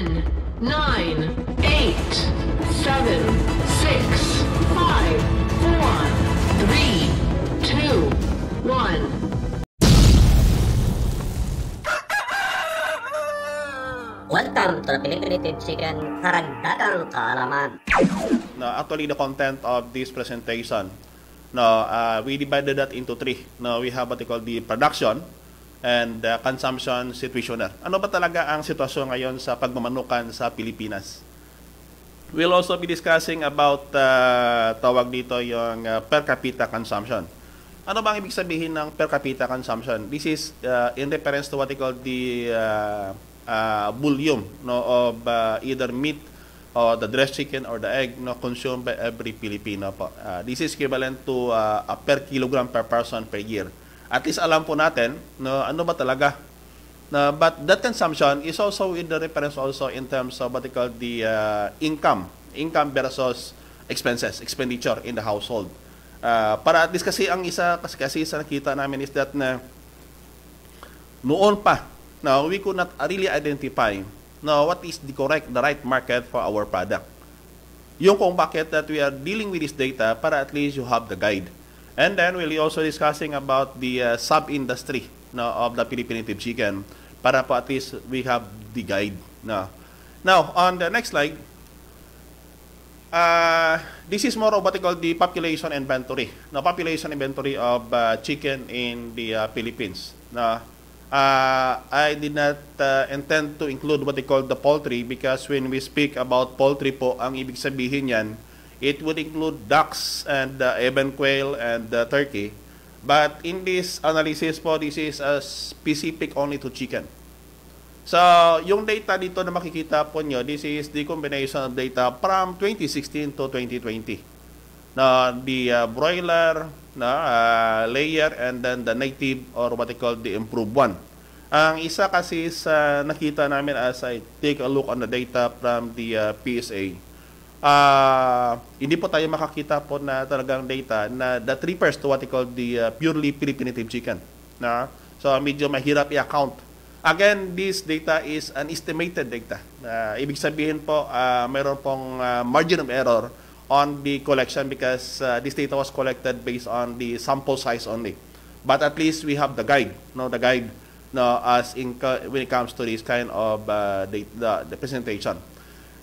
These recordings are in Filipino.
10, 9, 8, 7, 6, 5, 4, 3, 2, 1. Welcome to the Philippine Chicken Karagdagang Kaalaman. No, actually, the content of this presentation, no, uh, we divided that into three. No, we have what we call the production, and uh, consumption situationer. Ano ba talaga ang sitwasyon ngayon sa pagmamanukan sa Pilipinas? We'll also be discussing about uh, tawag dito yung uh, per capita consumption. Ano bang ibig sabihin ng per capita consumption? This is uh, in reference to what they call the uh, uh, volume no, of uh, either meat or the dressed chicken or the egg no, consumed by every Filipino. Po. Uh, this is equivalent to uh, a per kilogram per person per year at least alam po natin no, ano ba talaga. Na, but that consumption is also in the reference also in terms of what they call the uh, income. Income versus expenses, expenditure in the household. Uh, para at least kasi ang isa kasi, kasi sa nakita namin is that na noon pa na we could not really identify na what is the correct the right market for our product. Yung kung bakit that we are dealing with this data para at least you have the guide And then we'll be also discussing about the uh, sub-industry no, of the Philippine native chicken para po at least we have the guide. No. Now, on the next slide, uh, this is more of what they call the population inventory. No, population inventory of uh, chicken in the uh, Philippines. No. Uh, I did not uh, intend to include what they call the poultry because when we speak about poultry po, ang ibig sabihin yan, It would include ducks and uh, even quail and uh, turkey. But in this analysis po, this is uh, specific only to chicken. So, yung data dito na makikita po nyo, this is the combination of data from 2016 to 2020. Na the uh, broiler na uh, layer and then the native or what they call the improved one. Ang isa kasi sa nakita namin as I take a look on the data from the uh, PSA uh, hindi po tayo makakita po na talagang data na that refers to what they call the uh, purely Philippine chicken. Na, so medyo mahirap i-account. Again, this data is an estimated data. Uh, ibig sabihin po, uh, mayroon pong uh, margin of error on the collection because uh, this data was collected based on the sample size only. But at least we have the guide, no, the guide no, as in, when it comes to this kind of uh, data, the, the presentation.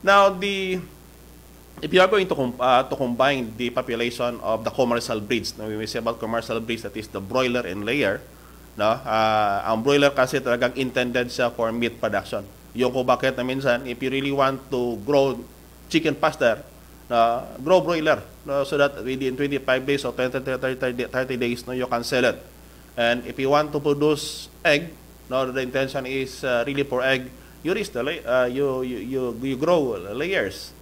Now, the if you are going to, com- uh, to combine the population of the commercial breeds, no, we say about commercial breeds, that is the broiler and layer, no, uh, ang broiler kasi talagang intended siya for meat production. Yung ko bakit na minsan, if you really want to grow chicken faster, no, grow broiler no, so that within 25 days or 20, 30, 30, 30 days, no, you can sell it. And if you want to produce egg, no, the intention is uh, really for egg, you risk uh, you, you, you, you grow layers.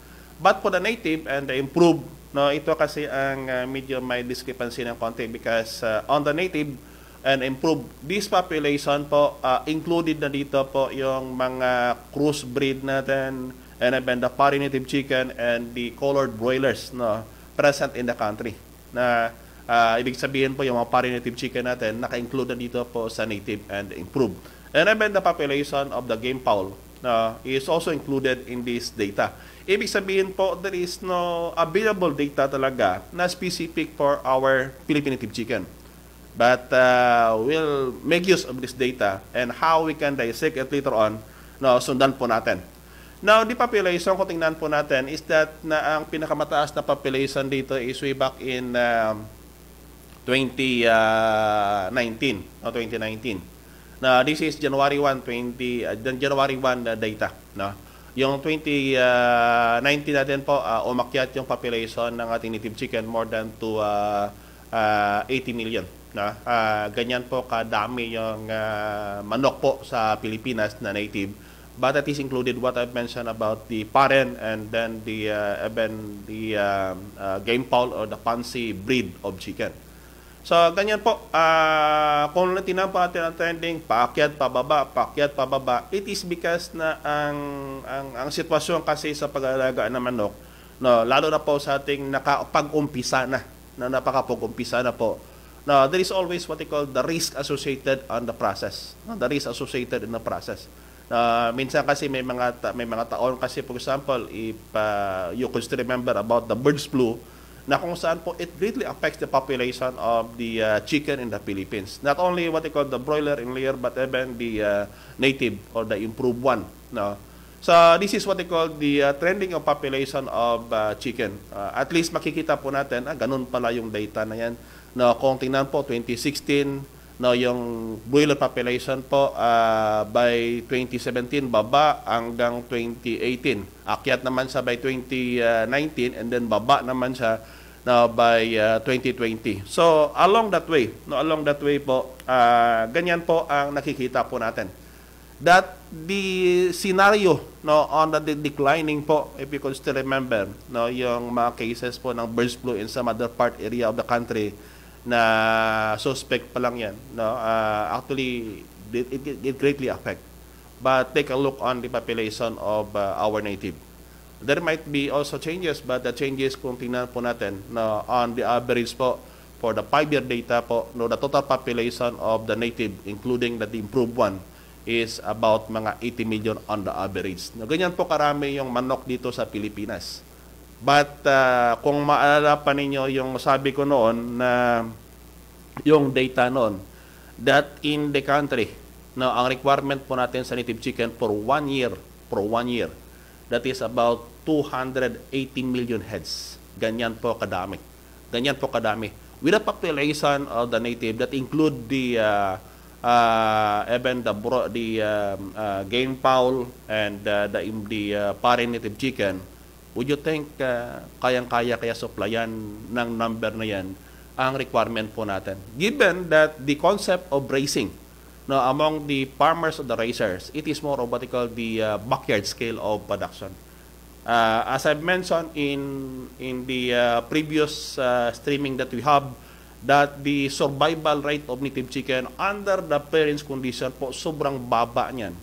But for the native and the improved, no, ito kasi ang uh, medyo may discrepancy ng konti because uh, on the native and improved, this population po, uh, included na dito po yung mga cross breed natin and then the native chicken and the colored broilers no, present in the country. Na uh, ibig sabihin po yung mga native chicken natin naka-include na dito po sa native and improved. And then the population of the game fowl uh, is also included in this data. Ibig sabihin po, there is no available data talaga na specific for our Philippine native chicken. But uh, we'll make use of this data and how we can dissect it later on, no, sundan po natin. Now, the population, kung tingnan po natin, is that na ang pinakamataas na population dito is way back in um, 2019 uh, no 2019 na this is January 1 20 uh, January 1 uh, data no yung 2019 uh, natin po, uh, umakyat yung population ng ating native chicken more than to uh, uh, 80 million. Na? Uh, ganyan po kadami yung uh, manok po sa Pilipinas na native. But that is included what I've mentioned about the parent and then the uh, even the uh, uh, game fowl or the pansy breed of chicken. So, ganyan po. Uh, kung tinan po natin ang trending, paakyat, pababa, paakyat, pababa, it is because na ang, ang, ang sitwasyon kasi sa pag-aalagaan ng manok, no, lalo na po sa ating nakapag-umpisa na, na napakapag-umpisa na po, no, there is always what they call the risk associated on the process. No, the risk associated in the process. Uh, minsan kasi may mga ta- may mga taon kasi for example if uh, you could still remember about the bird flu na kung saan po it greatly affects the population of the uh, chicken in the Philippines. Not only what they call the broiler and layer, but even the uh, native or the improved one. No? So this is what they call the uh, trending of population of uh, chicken. Uh, at least makikita po natin, ah, ganun pala yung data na yan. No, kung tingnan po, 2016, no yung broiler population po uh, by 2017 baba hanggang 2018 akyat naman siya by 2019 ah, and then baba naman siya no, uh, by uh, 2020. So along that way, no, along that way po, uh, ganyan po ang nakikita po natin. That the scenario no, on the declining po, if you could still remember, no, yung mga cases po ng bird flu in some other part area of the country na suspect pa lang yan. No? Uh, actually, it, it, it greatly affect. But take a look on the population of uh, our native. There might be also changes but the changes kung tingnan po natin na on the average po for the 5-year data po, no, the total population of the native including the improved one is about mga 80 million on the average. No, ganyan po karami yung manok dito sa Pilipinas. But uh, kung maalala pa ninyo yung sabi ko noon na yung data noon that in the country, no, ang requirement po natin sa native chicken for one year, for one year, That is about 280 million heads. Ganyan po kadami. Ganyan po kadami. With a population of the native that include the uh, uh, even the bro, the um, uh, game fowl and uh, the the uh, parent native chicken, would you think uh, kayang-kaya kaya supplyan ng number na yan ang requirement po natin? Given that the concept of bracing Now, among the farmers or the raisers, it is more of what they call the uh, backyard scale of production. Uh, as I mentioned in in the uh, previous uh, streaming that we have, that the survival rate of native chicken under the parents condition po sobrang baba niyan.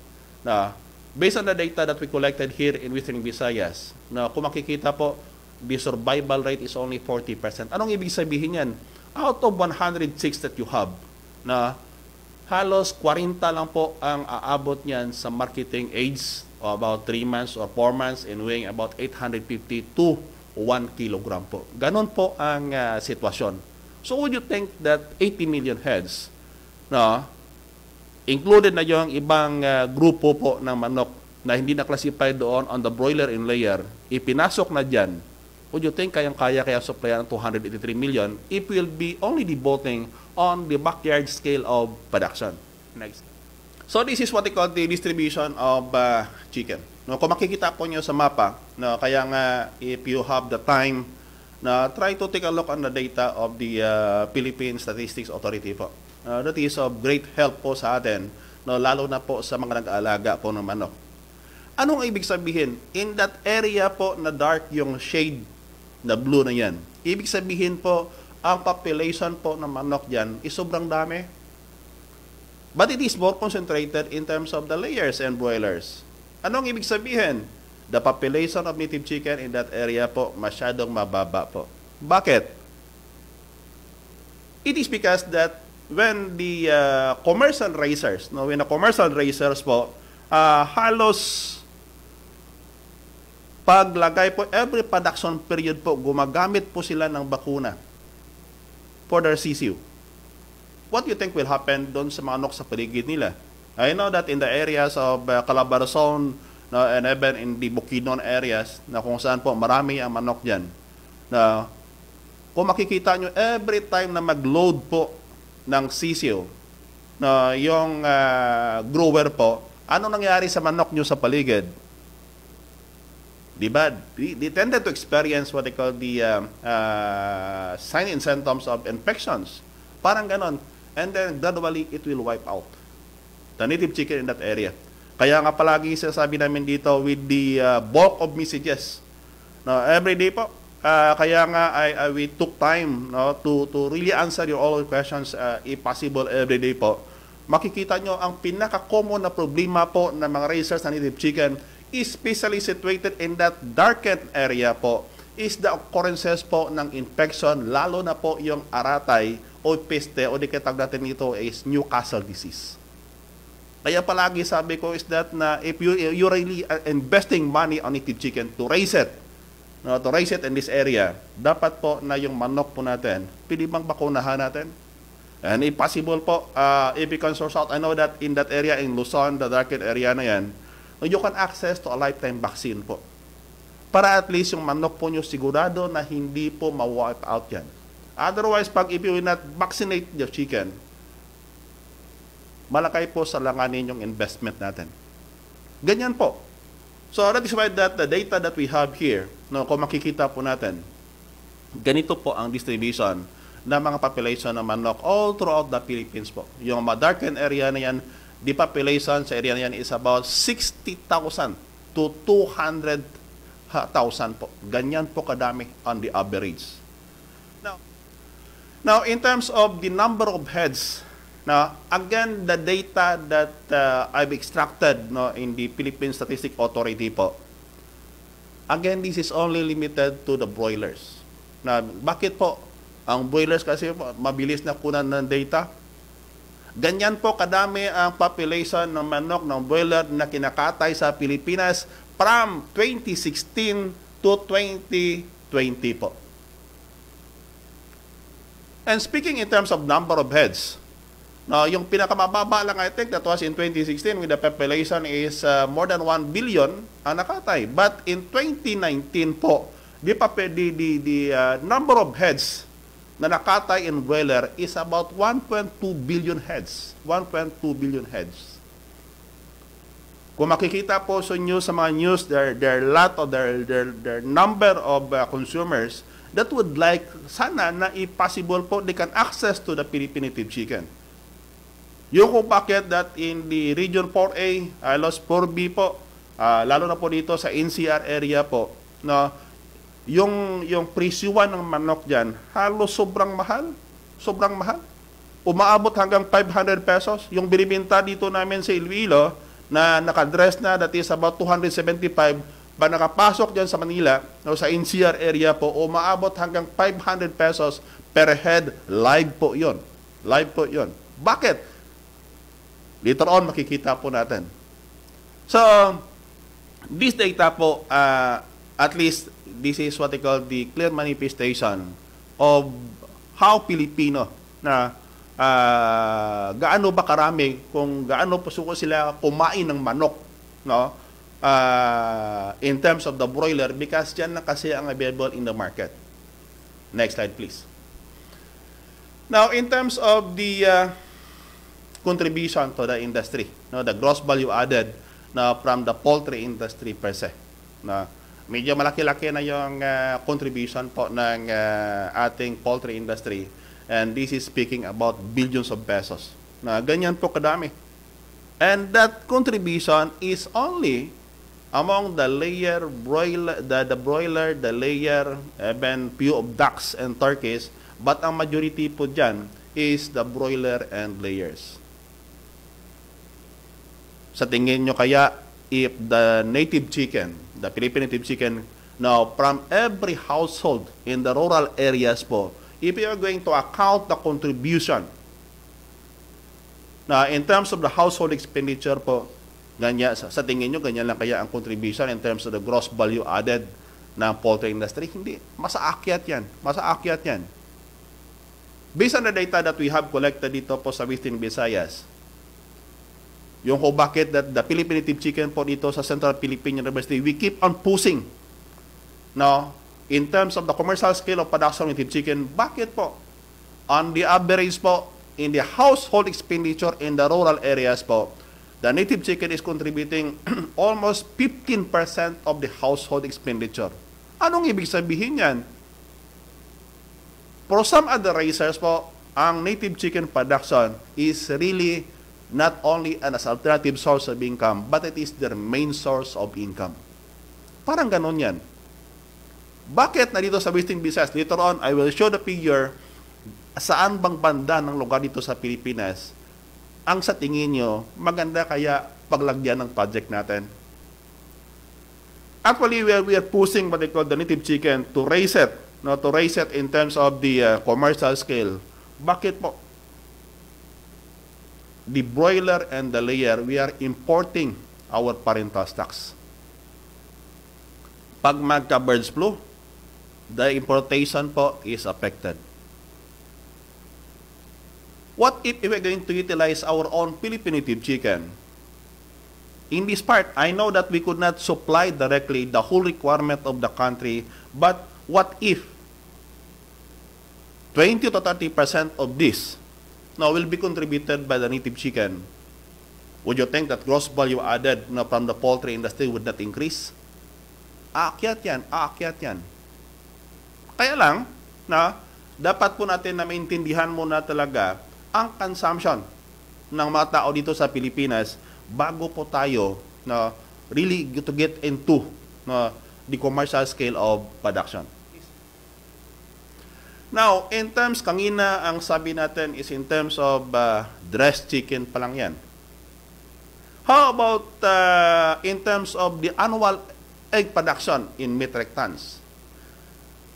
Na based on the data that we collected here in Western Visayas, na kung makikita po, the survival rate is only 40%. Anong ibig sabihin niyan? Out of 106 that you have, na halos 40 lang po ang aabot niyan sa marketing age o about 3 months or 4 months and weighing about 850 to 1 kilogram po. Ganon po ang uh, sitwasyon. So would you think that 80 million heads, no, included na yung ibang uh, grupo po ng manok na hindi na-classify doon on the broiler and layer, ipinasok na dyan, would you think kayang-kaya kaya, kaya supplyan ng 283 million, if will be only devoting on the backyard scale of production. Next. So this is what they call the distribution of uh, chicken. No, kung makikita po nyo sa mapa, no, kaya nga if you have the time, na no, try to take a look on the data of the uh, Philippine Statistics Authority po. Uh, that is of great help po sa atin, no, lalo na po sa mga nag-aalaga po ng manok. Anong ibig sabihin? In that area po na dark yung shade na blue na yan. Ibig sabihin po, ang population po ng manok dyan is sobrang dami. But it is more concentrated in terms of the layers and broilers. Anong ibig sabihin? The population of native chicken in that area po masyadong mababa po. Bakit? It is because that when the uh, commercial raisers, no, when the commercial raisers po, uh, halos paglagay po, every production period po, gumagamit po sila ng bakuna for their CCU. What do you think will happen doon sa mga manok sa paligid nila? I know that in the areas of uh, Calabarzon na, and even in the Bukidnon areas na kung saan po marami ang manok dyan, na kung makikita nyo every time na mag-load po ng sisiu, na yung uh, grower po, ano nangyari sa manok nyo sa paligid? Diba? They, they tended to experience what they call the uh, uh, sign and symptoms of infections. Parang ganon. And then gradually, it will wipe out the native chicken in that area. Kaya nga palagi sinasabi namin dito with the uh, bulk of messages. No, every day po, uh, kaya nga I, I, we took time no, to, to really answer your all your questions uh, if possible every day po. Makikita nyo ang pinaka-common na problema po ng mga raisers na native chicken especially situated in that darkened area po is the occurrences po ng infection, lalo na po yung aratay o peste o di katag natin ito is Newcastle disease. Kaya palagi sabi ko is that na if you you really investing money on native chicken to raise it, no, to raise it in this area, dapat po na yung manok po natin, pili bang bakunahan natin? And if possible po, uh, if you can source out, I know that in that area in Luzon, the darkened area na yan, you can access to a lifetime vaccine po. Para at least yung manok po nyo sigurado na hindi po ma-wipe out yan. Otherwise, pag if you will not vaccinate your chicken, malakay po sa langanin yung investment natin. Ganyan po. So that is why that the data that we have here, no, kung makikita po natin, ganito po ang distribution ng mga population ng manok all throughout the Philippines po. Yung mga darkened area na yan, the population sa area na yan is about 60,000 to 200,000 po. Ganyan po kadami on the average. Now, now in terms of the number of heads, now again the data that uh, I've extracted no in the Philippine Statistic Authority po. Again, this is only limited to the broilers. Na bakit po ang broilers kasi mabilis na kunan ng data Ganyan po kadami ang population ng manok ng boiler na kinakatay sa Pilipinas from 2016 to 2020 po. And speaking in terms of number of heads, no, yung pinakamababa lang I think that was in 2016 with the population is uh, more than 1 billion ang nakatay. But in 2019 po, the, the, the, di uh, number of heads na nakatay in whaler is about 1.2 billion heads. 1.2 billion heads. Kung makikita po sa news, sa mga news, their, their lot of their, their, their number of uh, consumers that would like sana na if possible po they can access to the Philippine native chicken. Yung kung bakit that in the region 4A, uh, Los 4B po, uh, lalo na po dito sa NCR area po, no, yung yung presyuan ng manok diyan halos sobrang mahal, sobrang mahal. Umaabot hanggang 500 pesos yung binibenta dito namin sa Iloilo na nakadress na dati sa about 275 ba nakapasok diyan sa Manila no, sa NCR area po umaabot hanggang 500 pesos per head live po 'yon. Live po 'yon. Bakit? Later on makikita po natin. So this data po uh, at least this is what I call the clear manifestation of how Filipino na uh, gaano ba karami kung gaano pasuko sila kumain ng manok no uh, in terms of the broiler because yan na kasi ang available in the market next slide please now in terms of the uh, contribution to the industry no the gross value added na from the poultry industry per se na no, medyo malaki-laki na yung uh, contribution po ng uh, ating poultry industry. And this is speaking about billions of pesos. Na ganyan po kadami. And that contribution is only among the layer broiler, the, the broiler, the layer, even few of ducks and turkeys. But ang majority po dyan is the broiler and layers. Sa tingin nyo kaya, if the native chicken, the Philippine native chicken, now from every household in the rural areas po, if you are going to account the contribution na in terms of the household expenditure po, ganya, sa, sa tingin nyo, ganyan lang kaya ang contribution in terms of the gross value added ng poultry industry? Hindi. Masaakyat yan. Masaakyat yan. Based on the data that we have collected dito po sa within Visayas, yung kung bakit that the Philippine Native Chicken po dito sa Central Philippine University, we keep on pushing no, in terms of the commercial scale of production of native chicken. Bakit po? On the average po, in the household expenditure in the rural areas po, the native chicken is contributing almost 15% of the household expenditure. Anong ibig sabihin yan? For some other raisers po, ang native chicken production is really not only as alternative source of income, but it is their main source of income. Parang ganun yan. Bakit na dito sa Western Visayas? Later on, I will show the figure saan bang banda ng lugar dito sa Pilipinas ang sa tingin nyo maganda kaya paglagyan ng project natin. Actually, we are, we are pushing what they call the native chicken to raise it, no, to raise it in terms of the uh, commercial scale. Bakit po? the broiler and the layer, we are importing our parental stocks. Pag magka-birds flu, the importation po is affected. What if we're going to utilize our own Philippine chicken? In this part, I know that we could not supply directly the whole requirement of the country, but what if 20 to 30% of this now will be contributed by the native chicken. Would you think that gross value added na from the poultry industry would not increase? Aakyat yan, aakyat yan. Kaya lang na dapat po natin na maintindihan muna talaga ang consumption ng mga tao dito sa Pilipinas bago po tayo na really to get into na the commercial scale of production. Now, in terms, kangina, ang sabi natin is in terms of uh, dressed chicken pa lang yan. How about uh, in terms of the annual egg production in metric tons?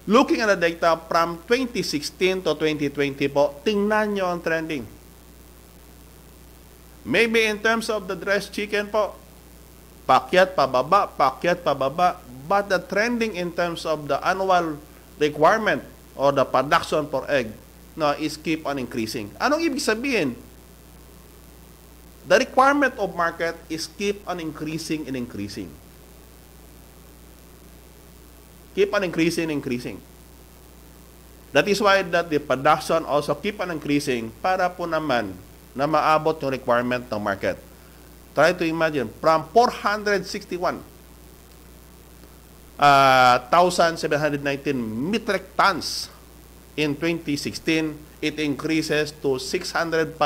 Looking at the data from 2016 to 2020 po, tingnan nyo ang trending. Maybe in terms of the dressed chicken po, pakyat pababa, pakyat pababa, but the trending in terms of the annual requirement or the production per egg na is keep on increasing. Anong ibig sabihin? The requirement of market is keep on increasing and increasing. Keep on increasing and increasing. That is why that the production also keep on increasing para po naman na maabot yung requirement ng market. Try to imagine, from 461 uh, ah, 1,719 metric tons in 2016. It increases to 605,785.16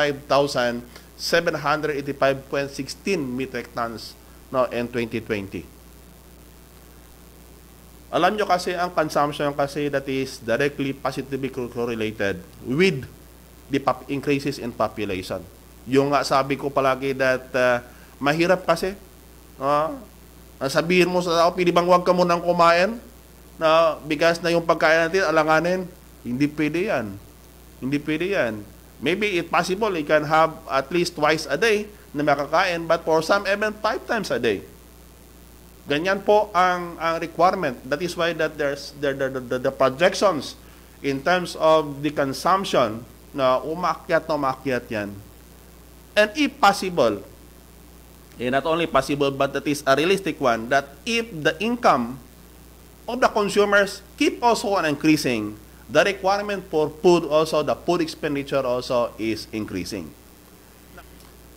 metric tons no, in 2020. Alam nyo kasi ang consumption kasi that is directly positively correlated with the pop increases in population. Yung nga sabi ko palagi that uh, mahirap kasi uh, Sabihin mo sa tao, pili bang huwag ka munang kumain? Na bigas na yung pagkain natin, alanganin? Hindi pwede yan. Hindi pwede yan. Maybe it possible you can have at least twice a day na makakain, but for some even five times a day. Ganyan po ang, ang requirement. That is why that there's the, the, the, the projections in terms of the consumption na umakyat na umakyat yan. And if possible, eh, not only possible but that is a realistic one that if the income of the consumers keep also on increasing, the requirement for food also, the food expenditure also is increasing.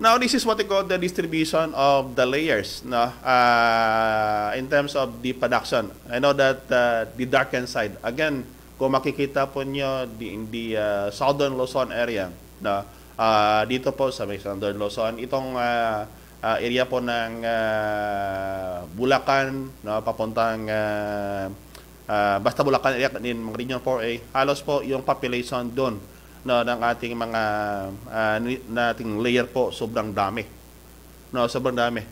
Now, this is what we call the distribution of the layers no? uh, in terms of the production. I know that uh, the darkened side, again, kung makikita po nyo the, in the uh, southern Luzon area, no? uh, dito po sa southern Luzon, itong uh, uh, area po ng uh, Bulacan, no, papuntang uh, uh, basta Bulacan area din Region 4A, halos po yung population doon no, ng ating mga uh, nating layer po sobrang dami. No, sobrang dami.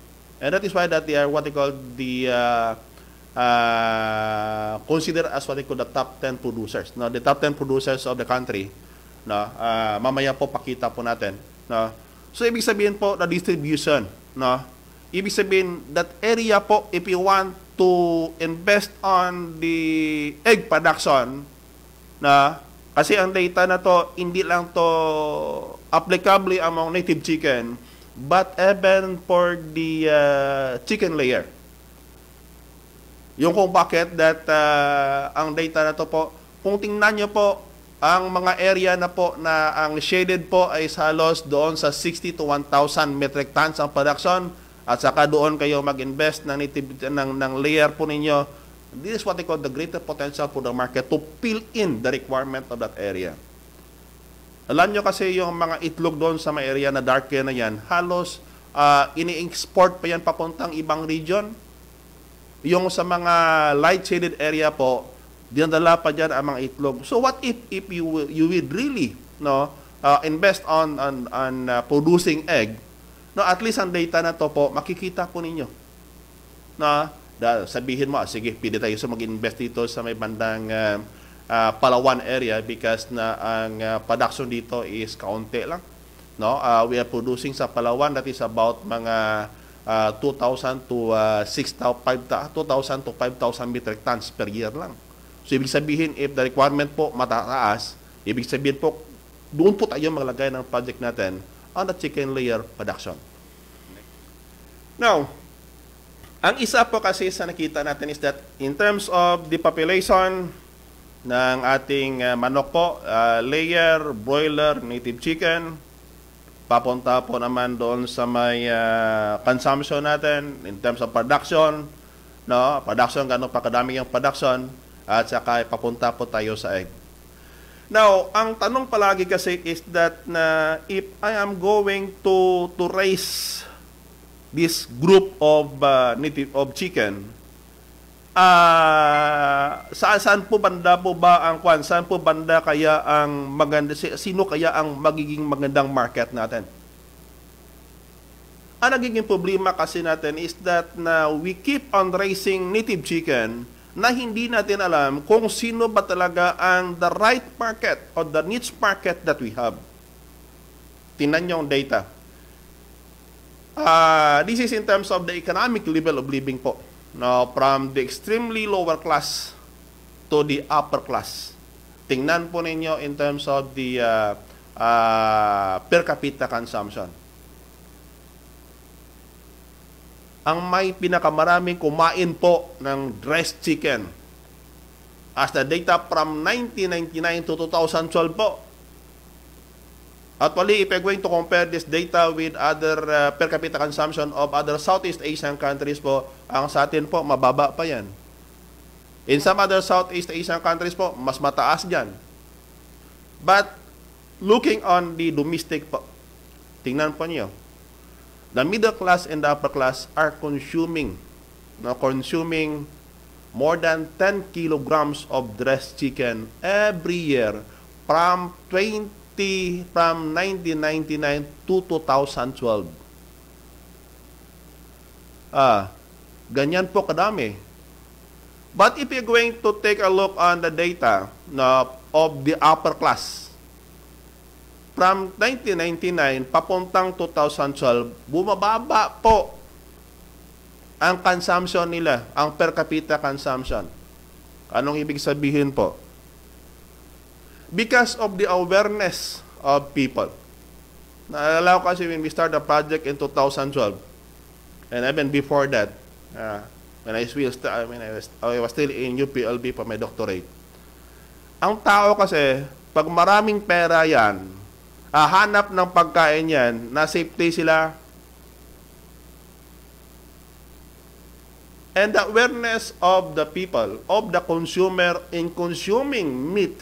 And that is why that they are what they call the uh, uh, consider as what they call the top 10 producers. No, the top 10 producers of the country. No, uh, mamaya po pakita po natin. No, So, ibig sabihin po, the distribution No? Ibig sabihin, that area po, if you want to invest on the egg production, na kasi ang data na to, hindi lang to applicable among native chicken, but even for the uh, chicken layer. Yung kung bakit that uh, ang data na to po, kung tingnan nyo po ang mga area na po na ang shaded po ay halos doon sa 60 to 1,000 metric tons ang production at saka doon kayo mag-invest ng, native, ng, ng layer po ninyo. This is what they call the greater potential for the market to fill in the requirement of that area. Alam nyo kasi yung mga itlog doon sa mga area na dark na yan, halos uh, ini-export pa yan papuntang ibang region. Yung sa mga light shaded area po, dinala pa diyan ang mga itlog. So what if if you will, you would really no uh, invest on on, on uh, producing egg, no at least ang data na to po makikita po ninyo. Na no, sabihin mo, ah, sige, pili tayo sa mag-invest dito sa may bandang uh, uh, Palawan area because na ang uh, production dito is kaunti lang. No, uh, we are producing sa Palawan that is about mga uh, 2,000 to uh, 6,000 to 5,000 metric tons per year lang. So, ibig sabihin, if the requirement po matataas, ibig sabihin po, doon po tayo maglagay ng project natin on the chicken layer production. Now, ang isa po kasi sa nakita natin is that in terms of the population ng ating uh, manok po, uh, layer, broiler, native chicken, papunta po naman doon sa may uh, consumption natin in terms of production, no? Production, gano'ng pakadami yung production at saka papunta po tayo sa egg. Now, ang tanong palagi kasi is that na if I am going to to raise this group of uh, native of chicken, uh, saan saan po banda po ba ang kwan? Saan po banda kaya ang maganda sino kaya ang magiging magandang market natin? Ang nagiging problema kasi natin is that na we keep on raising native chicken na hindi natin alam kung sino ba talaga ang the right market or the niche market that we have. Tinan niyo ang data. Uh, this is in terms of the economic level of living po. Now, from the extremely lower class to the upper class. Tingnan po ninyo in terms of the uh, uh, per capita consumption. ang may pinakamaraming kumain po ng dressed chicken. As the data from 1999 to 2012 po. Actually, if we're going to compare this data with other uh, per capita consumption of other Southeast Asian countries po, ang sa atin po, mababa pa yan. In some other Southeast Asian countries po, mas mataas dyan. But, looking on the domestic po, tingnan po niyo, the middle class and the upper class are consuming no consuming more than 10 kilograms of dressed chicken every year from 20 from 1999 to 2012 ah ganyan po kadami but if you're going to take a look on the data no, of the upper class from 1999 papuntang 2012, bumababa po ang consumption nila, ang per capita consumption. Anong ibig sabihin po? Because of the awareness of people. Naalala ko kasi when we started the project in 2012, and even before that, uh, when I, still, I, mean, I, was, I was still in UPLB for my doctorate. Ang tao kasi, pag maraming pera yan, ah, hanap ng pagkain yan, na safety sila. And the awareness of the people, of the consumer in consuming meat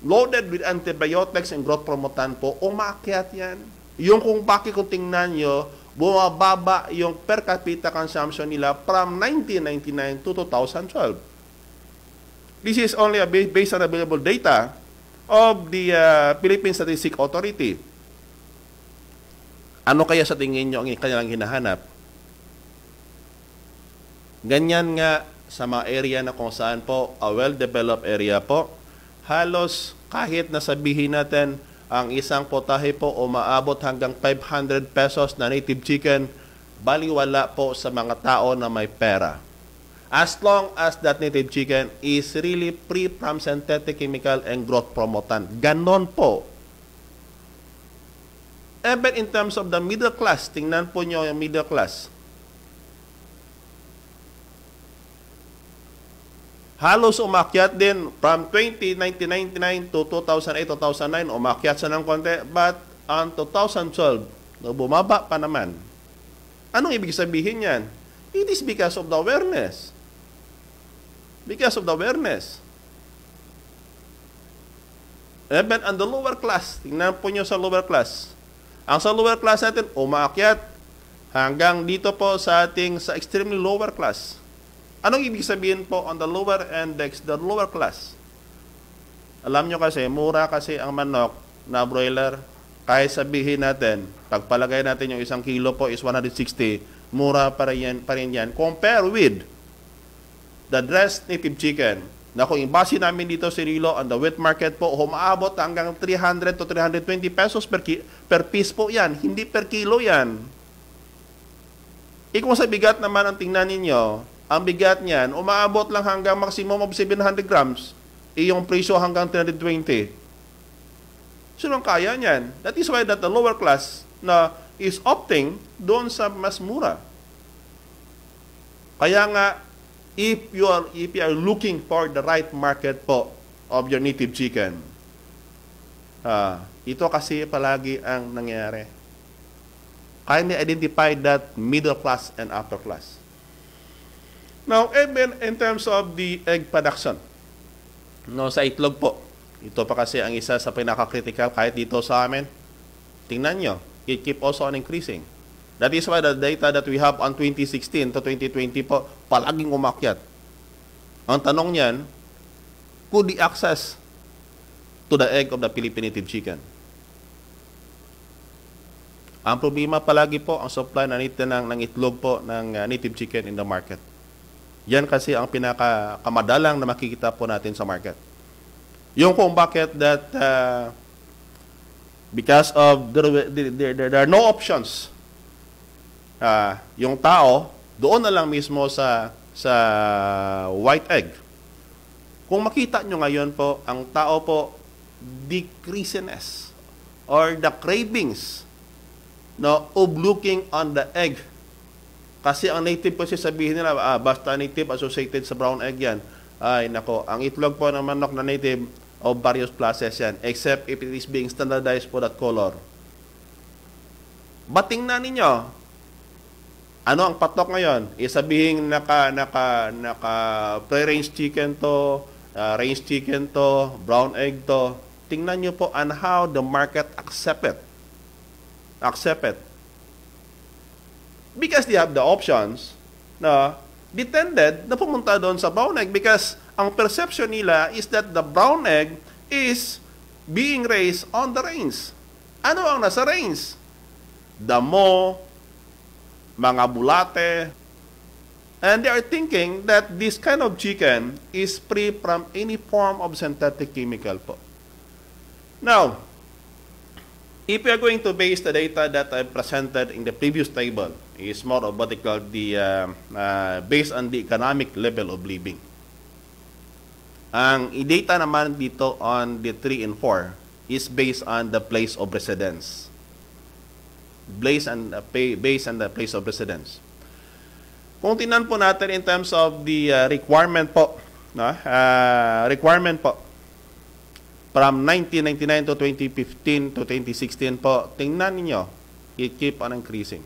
loaded with antibiotics and growth promotant po, umakyat yan. Yung kung bakit kung tingnan nyo, bumababa yung per capita consumption nila from 1999 to 2012. This is only a based on available data of the uh, Philippine Statistic Authority. Ano kaya sa tingin nyo ang kanilang hinahanap? Ganyan nga sa mga area na kung saan po, a well-developed area po, halos kahit nasabihin natin ang isang potahe po umaabot hanggang 500 pesos na native chicken, baliwala po sa mga tao na may pera as long as that native chicken is really free from synthetic chemical and growth promotant. Ganon po. Even eh, in terms of the middle class, tingnan po nyo yung middle class. halos umakyat din from 20, 1999 to 2008, 2009, umakyat sa ng konti. But on 2012, bumaba pa naman. Anong ibig sabihin yan? It is because of the awareness because of the awareness. Even on the lower class, tingnan po nyo sa lower class. Ang sa lower class natin, umaakyat hanggang dito po sa ating sa extremely lower class. Anong ibig sabihin po on the lower index, the lower class? Alam nyo kasi, mura kasi ang manok na broiler. Kahit sabihin natin, pagpalagay natin yung isang kilo po is 160, mura pa rin yan, pa rin yan compare with the dressed native chicken na kung imbasi namin dito sa Rilo on the wet market po, humaabot hanggang 300 to 320 pesos per, ki- per piece po yan. Hindi per kilo yan. E kung sa bigat naman ang tingnan ninyo, ang bigat niyan, umaabot lang hanggang maximum of 700 grams. Iyong presyo hanggang 320. Sino ang kaya niyan? That is why that the lower class na is opting doon sa mas mura. Kaya nga, if you are if you are looking for the right market po of your native chicken. Ah, ito kasi palagi ang nangyayari. Kindly identify that middle class and upper class. Now, even in terms of the egg production, no, sa itlog po, ito pa kasi ang isa sa pinaka-critical kahit dito sa amin. Tingnan nyo, it keep also on increasing. That is why the data that we have on 2016 to 2020 po, palaging umakyat. Ang tanong niyan, could the access to the egg of the Philippine native chicken? Ang problema palagi po, ang supply na nito ng, ng itlog po ng uh, native chicken in the market. Yan kasi ang pinakamadalang na makikita po natin sa market. Yung kung bakit that uh, because of there, there, there, there are no options uh, yung tao doon na lang mismo sa sa white egg. Kung makita nyo ngayon po, ang tao po decreasiness or the cravings no, of looking on the egg. Kasi ang native kasi sabihin nila, ah, basta native associated sa brown egg yan. Ay nako, ang itlog po ng manok na native of various classes yan, except if it is being standardized for that color. Bating na ninyo, ano ang patok ngayon? Isabihin eh, naka naka naka pre-range chicken to, uh, range chicken to, brown egg to. Tingnan niyo po on how the market accept it. Accept it. Because they have the options na they tended na pumunta doon sa brown egg because ang perception nila is that the brown egg is being raised on the range. Ano ang nasa range? The Damo, mga bulate. And they are thinking that this kind of chicken is free from any form of synthetic chemical po. Now, if you are going to base the data that I presented in the previous table, is more of what they call the, uh, uh, based on the economic level of living. Ang data naman dito on the 3 and 4 is based on the place of residence based on, uh, pay, based on the place of residence. Kung tinan po natin in terms of the uh, requirement po, no? uh, requirement po, from 1999 to 2015 to 2016 po, tingnan niyo, it keep on increasing.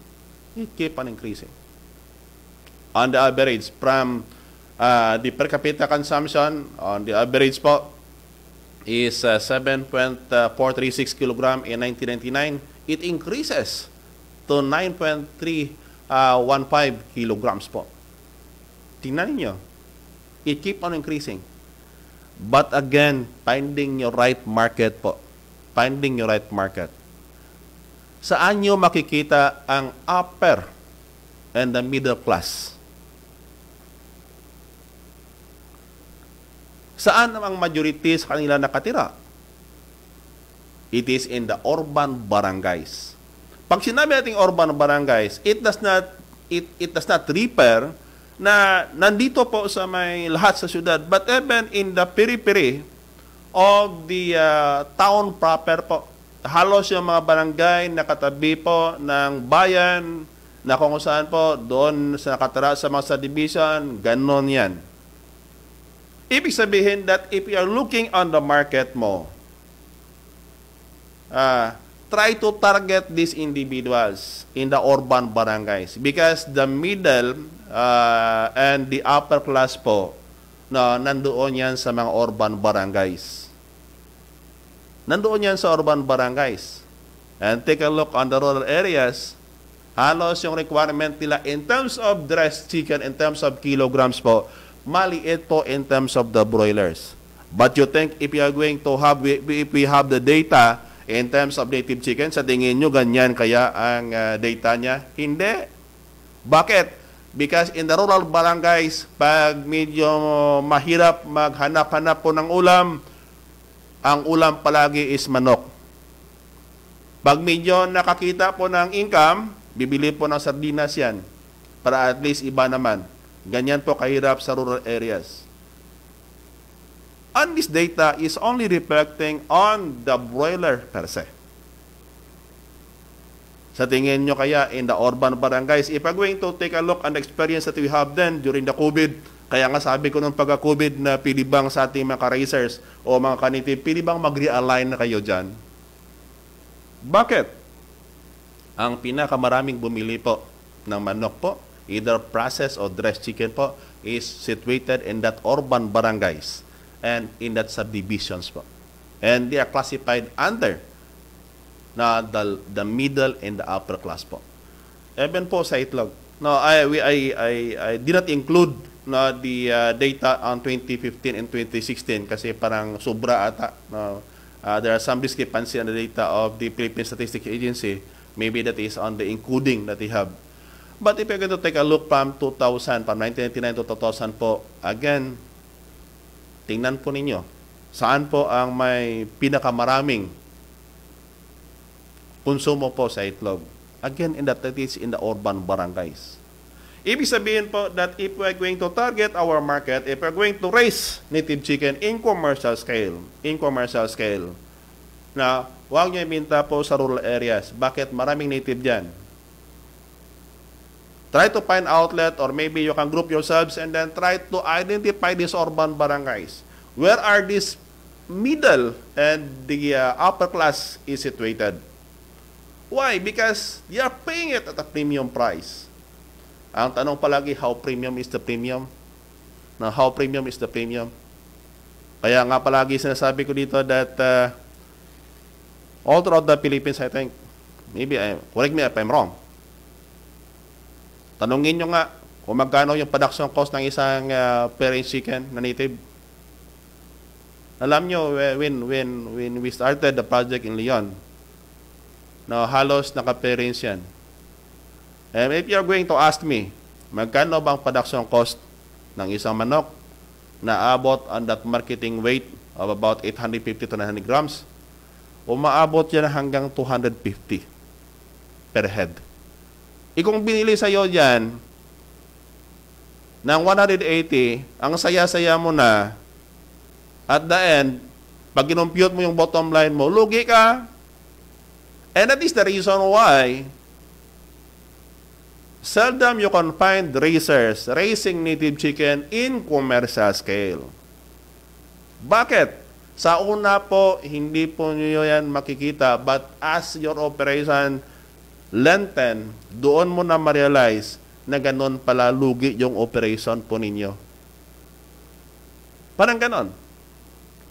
It keep on increasing. On the average, from uh, the per capita consumption, on the average po, is uh, 7.436 uh, kilogram in 1999, it increases to 9.315 uh, kilograms po. Tingnan niyo. It keep on increasing. But again, finding your right market po. Finding your right market. Saan nyo makikita ang upper and the middle class? Saan ang majority sa kanila nakatira? It is in the urban barangays. Pag sinabi nating urban barangays, it does not it it does not refer na nandito po sa may lahat sa syudad but even in the periphery of the uh, town proper po halos yung mga barangay na katabi po ng bayan na kung saan po doon sa nakatara sa mga subdivision ganon yan ibig sabihin that if you are looking on the market mo uh, try to target these individuals in the urban barangays because the middle uh, and the upper class po na no, nandoon yan sa mga urban barangays. Nandoon yan sa urban barangays. And take a look on the rural areas, halos yung requirement nila in terms of dressed chicken, in terms of kilograms po, maliit po in terms of the broilers. But you think if you are going to have, if we have the data, in terms of native chicken, sa tingin nyo ganyan kaya ang uh, data niya? Hindi. Bakit? Because in the rural barangays, pag medyo mahirap maghanap-hanap po ng ulam, ang ulam palagi is manok. Pag medyo nakakita po ng income, bibili po ng sardinas yan para at least iba naman. Ganyan po kahirap sa rural areas. And this data is only reflecting on the broiler per se. Sa tingin nyo kaya in the urban barangays, if I'm going to take a look on the experience that we have then during the COVID, kaya nga sabi ko nung pagka-COVID na pilibang sa ating mga racers o mga kaniti, pilibang mag-realign na kayo dyan? Bakit? Ang pinakamaraming bumili po ng manok po, either processed or dressed chicken po, is situated in that urban barangays and in that subdivisions po. And they are classified under na the, the middle and the upper class po. Even po sa itlog. No, I, we, I, I, I did not include na no, the uh, data on 2015 and 2016 kasi parang sobra ata. No, uh, there are some discrepancy on the data of the Philippine Statistics Agency. Maybe that is on the encoding that they have. But if you're going to take a look from 2000, from 1999 to 2000 po, again, Tingnan po ninyo, saan po ang may pinakamaraming konsumo po sa itlog? Again, in that, that is in the urban barangays. Ibig sabihin po that if we're going to target our market, if we're going to raise native chicken in commercial scale, in commercial scale, na huwag nyo iminta po sa rural areas. Bakit? Maraming native dyan. Try to find outlet or maybe you can group yourselves and then try to identify these urban barangays. Where are these middle and the uh, upper class is situated? Why? Because they are paying it at a premium price. Ang tanong palagi, how premium is the premium? Na how premium is the premium? Kaya nga palagi sinasabi ko dito that uh, all throughout the Philippines, I think, maybe, I, correct me if I'm wrong, Tanungin nyo nga kung magkano yung production cost ng isang uh, ah, parent chicken na native. Alam nyo, when, when, when we started the project in Leon, no, halos naka-parents yan. And if you're going to ask me, magkano bang production cost ng isang manok na abot on that marketing weight of about 850 to 900 grams, umaabot yan hanggang 250 per head. Eh kung binili iyo yan, ng 180, ang saya-saya mo na, at the end, pag kinumpute mo yung bottom line mo, lugi ka. And that is the reason why seldom you can find racers racing native chicken in commercial scale. Bakit? Sa una po, hindi po nyo yan makikita. But as your operation Lenten, doon mo na ma-realize na ganun pala lugi yung operation po ninyo. Parang ganun.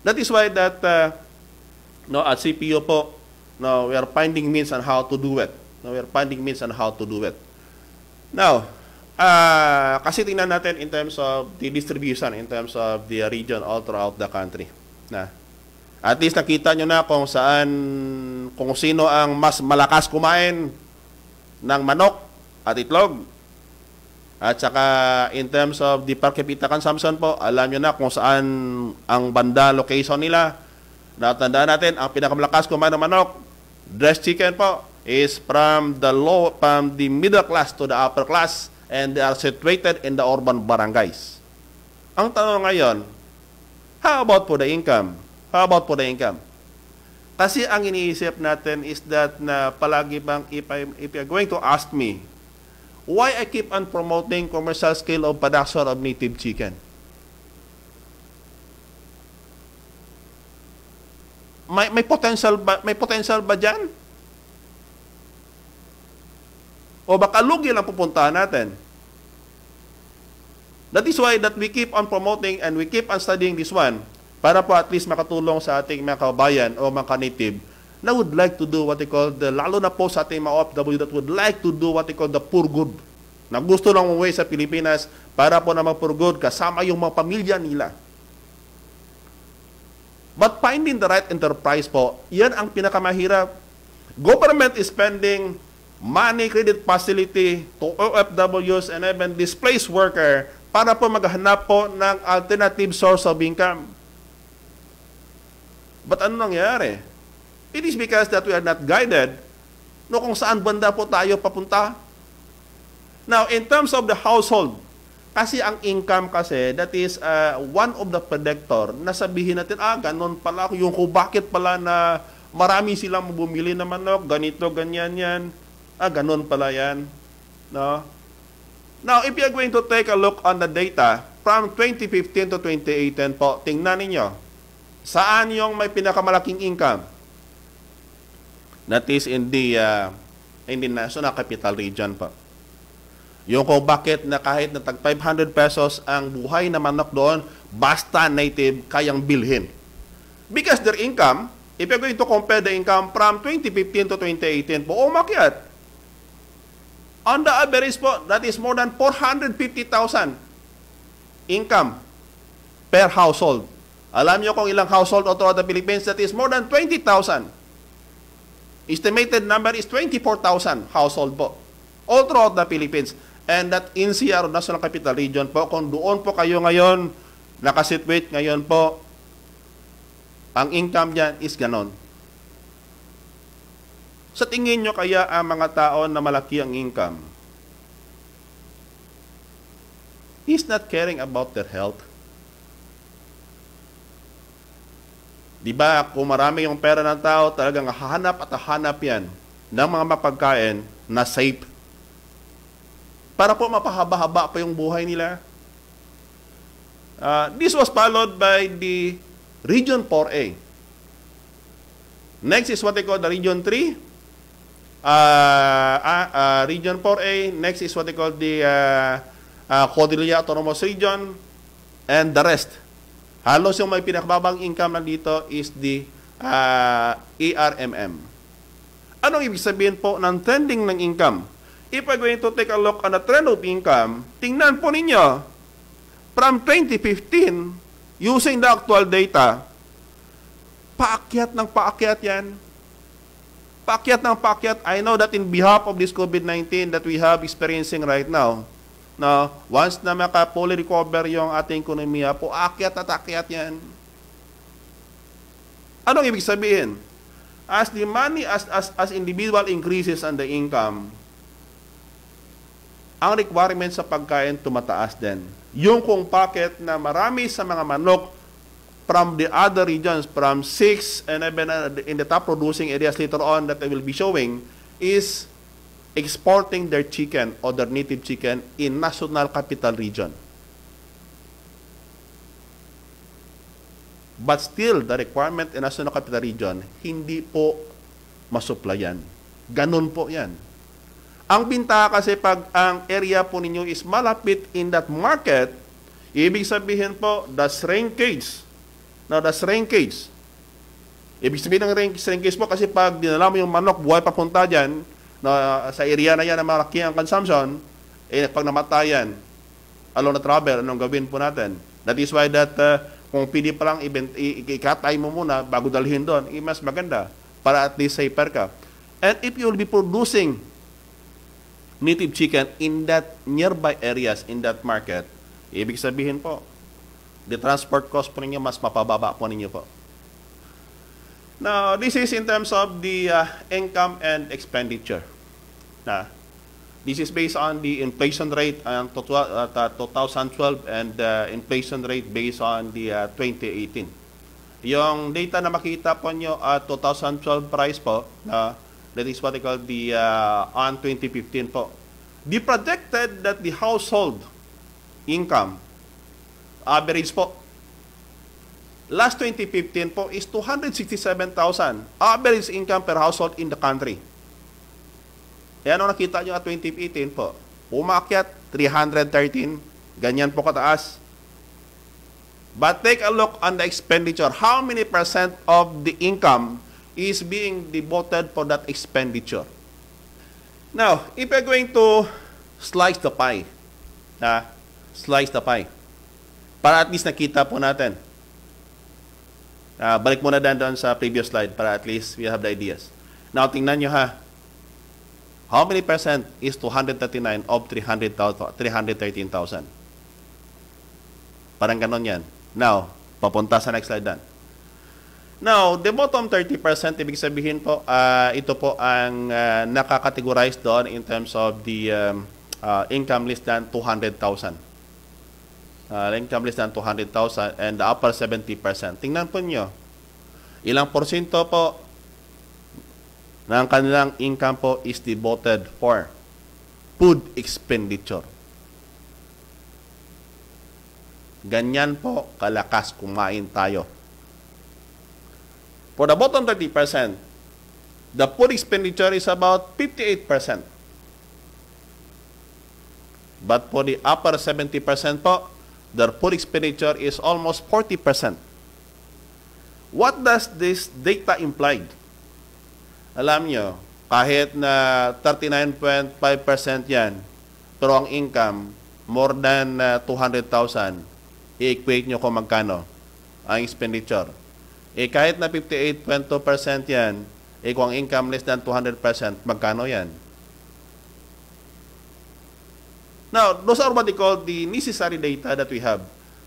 That is why that uh, no, at CPO po, no, we are finding means on how to do it. No, we are finding means on how to do it. Now, uh, kasi tingnan natin in terms of the distribution, in terms of the region all throughout the country. Na, at least nakita nyo na kung saan, kung sino ang mas malakas kumain ng manok at itlog. At saka in terms of the per capita consumption po, alam nyo na kung saan ang banda location nila. Natandaan natin, ang pinakamalakas kumain ng manok, dressed chicken po, is from the low, from the middle class to the upper class and they are situated in the urban barangays. Ang tanong ngayon, how about po the income? How about po the income? Kasi ang iniisip natin is that na palagi bang if, I, if you're going to ask me, why I keep on promoting commercial scale of production of native chicken? May, may potential ba, may potential ba dyan? O baka lugi lang pupuntahan natin. That is why that we keep on promoting and we keep on studying this one para po at least makatulong sa ating mga kabayan o mga native na would like to do what they call the, lalo na po sa ating mga OFW that would like to do what they call the poor good. Na gusto lang umuwi sa Pilipinas para po na mag-poor good kasama yung mga pamilya nila. But finding the right enterprise po, yan ang pinakamahirap. Government is spending money, credit facility to OFWs and even displaced worker para po maghanap po ng alternative source of income. But ano nangyari? It is because that we are not guided no kung saan banda po tayo papunta. Now, in terms of the household, kasi ang income kasi, that is uh, one of the predictor na sabihin natin, ah, ganun pala yung kung bakit pala na marami silang bumili na manok, ganito, ganyan yan, ah, ganun pala yan. No? Now, if you are going to take a look on the data, from 2015 to 2018 po, tingnan ninyo, Saan yung may pinakamalaking income? That is in the, uh, in the national capital region pa. Yung kung bakit na kahit na tag 500 pesos ang buhay na manok doon, basta native kayang bilhin. Because their income, if you're going to compare the income from 2015 to 2018 po, umakyat. On the average po, that is more than 450,000 income per household. Alam niyo kung ilang household all throughout the Philippines? That is more than 20,000. Estimated number is 24,000 household po. All throughout the Philippines. And that NCR, National Capital Region po, kung doon po kayo ngayon, nakasitwit ngayon po, ang income niyan is ganon. Sa tingin nyo kaya ang mga tao na malaki ang income is not caring about their health. Di ba kung marami yung pera ng tao, talagang hahanap at hahanap yan ng mga mapagkain na safe. Para po mapahaba-haba pa yung buhay nila. Uh, this was followed by the Region 4A. Next is what they call the Region 3. Uh, uh, uh, region 4A. Next is what they call the uh, uh, Cordillera Autonomous Region. And the rest. Halos yung may pinakababang income na dito is the uh, ah, ERMM. Anong ibig sabihin po ng trending ng income? If we're going to take a look on the trend of income, tingnan po ninyo, from 2015, using the actual data, paakyat ng paakyat yan. Paakyat ng paakyat. I know that in behalf of this COVID-19 that we have experiencing right now, No? Once na maka-fully recover yung ating ekonomiya, po akyat at akyat yan. Anong ibig sabihin? As the money, as, as, as individual increases and the income, ang requirement sa pagkain tumataas din. Yung kung packet na marami sa mga manok from the other regions, from six and even uh, in the top producing areas later on that I will be showing, is exporting their chicken or their native chicken in national capital region. But still, the requirement in national capital region, hindi po masuplayan. Ganun po yan. Ang binta kasi pag ang area po ninyo is malapit in that market, ibig sabihin po, the shrinkage. Now, the shrinkage. Ibig sabihin ng shrinkage po kasi pag dinala mo yung manok, buhay papunta dyan, na uh, sa area na yan na malaki ang consumption, eh, pag namatay yan, along the travel, anong gawin po natin? That is why that uh, kung pili pa lang event, ikatay mo muna bago dalhin doon, eh, mas maganda para at least safer ka. And if you'll be producing native chicken in that nearby areas, in that market, ibig sabihin po, the transport cost po ninyo mas mapababa po ninyo po. Now, this is in terms of the uh, income and expenditure. Now, this is based on the inflation rate at uh, 2012 uh, and uh, inflation rate based on the uh, 2018. Yung data na makita po nyo at uh, 2012 price po, na, that is what they call the uh, on 2015 po. They projected that the household income average po last 2015 po is 267,000 average income per household in the country. Ayan ang nakita nyo at 2018 po. Umakyat, 313. Ganyan po kataas. But take a look on the expenditure. How many percent of the income is being devoted for that expenditure? Now, if we're going to slice the pie, na, slice the pie, para at least nakita po natin, Uh, balik muna dan doon sa previous slide para at least we have the ideas. Now, tingnan nyo ha. How many percent is 239 of 313,000? Parang ganon yan. Now, papunta sa next slide dan. Now, the bottom 30%, ibig sabihin po, uh, ito po ang uh, nakakategorize doon in terms of the um, uh, income list than 200,000 uh, income less than 200,000 and the upper 70%. Tingnan po nyo, ilang porsinto po ng kanilang income po is devoted for food expenditure. Ganyan po kalakas kumain tayo. For the bottom 30%, the food expenditure is about 58%. But for the upper 70% po, their poor expenditure is almost 40%. What does this data imply? Alam nyo, kahit na 39.5% yan, pero ang income, more than uh, 200,000, i-equate nyo kung magkano ang expenditure. Eh kahit na 58.2% yan, eh kung ang income less than 200%, magkano yan? Now, those are what they call the necessary data that we have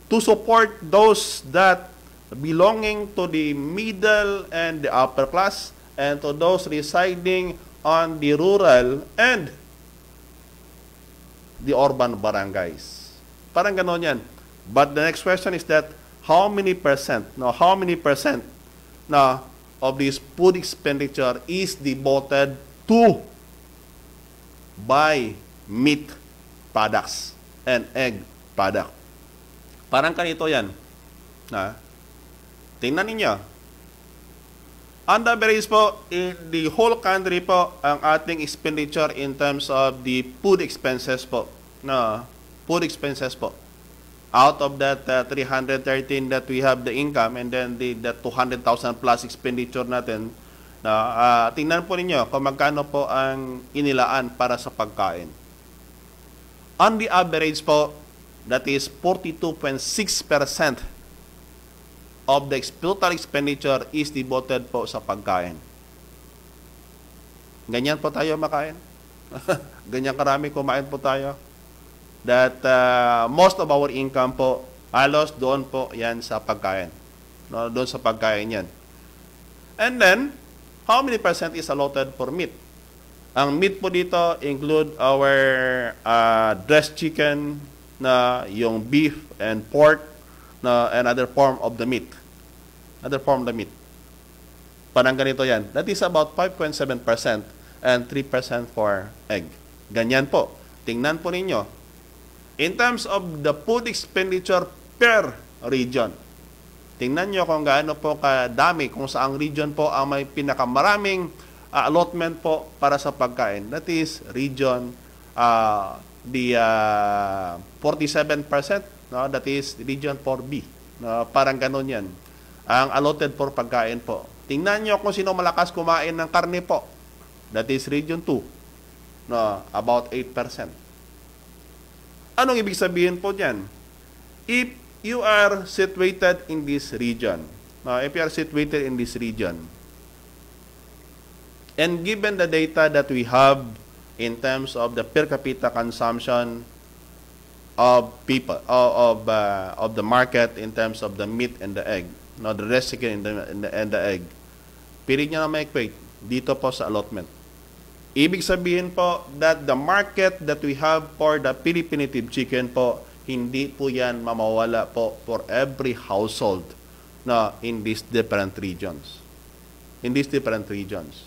to support those that belonging to the middle and the upper class and to those residing on the rural and the urban barangays. Parang ganon yan. But the next question is that how many percent, now how many percent now of this food expenditure is devoted to buy meat products and egg product. Parang kanito yan. Na, tingnan ninyo. On the average po, in the whole country po, ang ating expenditure in terms of the food expenses po. Na, food expenses po. Out of that uh, 313 that we have the income and then the, the 200,000 plus expenditure natin, na, uh, tingnan po ninyo kung magkano po ang inilaan para sa pagkain On the average po, that is 42.6% of the total expenditure is devoted po sa pagkain. Ganyan po tayo makain. Ganyan karami kumain po tayo. That uh, most of our income po, halos doon po yan sa pagkain. No, doon sa pagkain yan. And then, how many percent is allotted for meat? Ang meat po dito include our uh, uh, dressed chicken na yung beef and pork na another form of the meat. Another form of the meat. Parang ganito yan. That is about 5.7% and 3% for egg. Ganyan po. Tingnan po ninyo. In terms of the food expenditure per region, tingnan nyo kung gaano po kadami, kung saang region po ang may pinakamaraming ah, allotment po para sa pagkain. That is region uh, the uh, 47%, no, that is Region 4B. No, parang ganun yan. Ang allotted for pagkain po. Tingnan nyo kung sino malakas kumain ng karne po. That is Region 2. No, about 8%. Anong ibig sabihin po dyan? If you are situated in this region, no, if you are situated in this region, and given the data that we have in terms of the per capita consumption of people of uh, of the market in terms of the meat and the egg not the rest in the, and the, and the egg pilit niya na may equate dito po sa allotment ibig sabihin po that the market that we have for the Philippinative chicken po hindi po yan mamawala po for every household na in these different regions in these different regions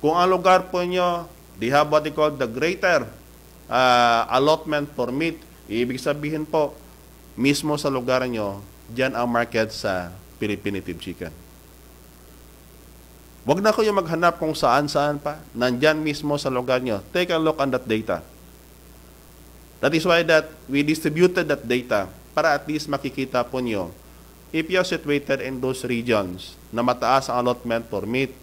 kung ang lugar po nyo They have what they call the greater uh, allotment for meat. Ibig sabihin po, mismo sa lugar nyo, dyan ang market sa Philippine native chicken. Huwag na kayo maghanap kung saan-saan pa. Nandyan mismo sa lugar nyo. Take a look on that data. That is why that we distributed that data para at least makikita po nyo if you're situated in those regions na mataas ang allotment for meat,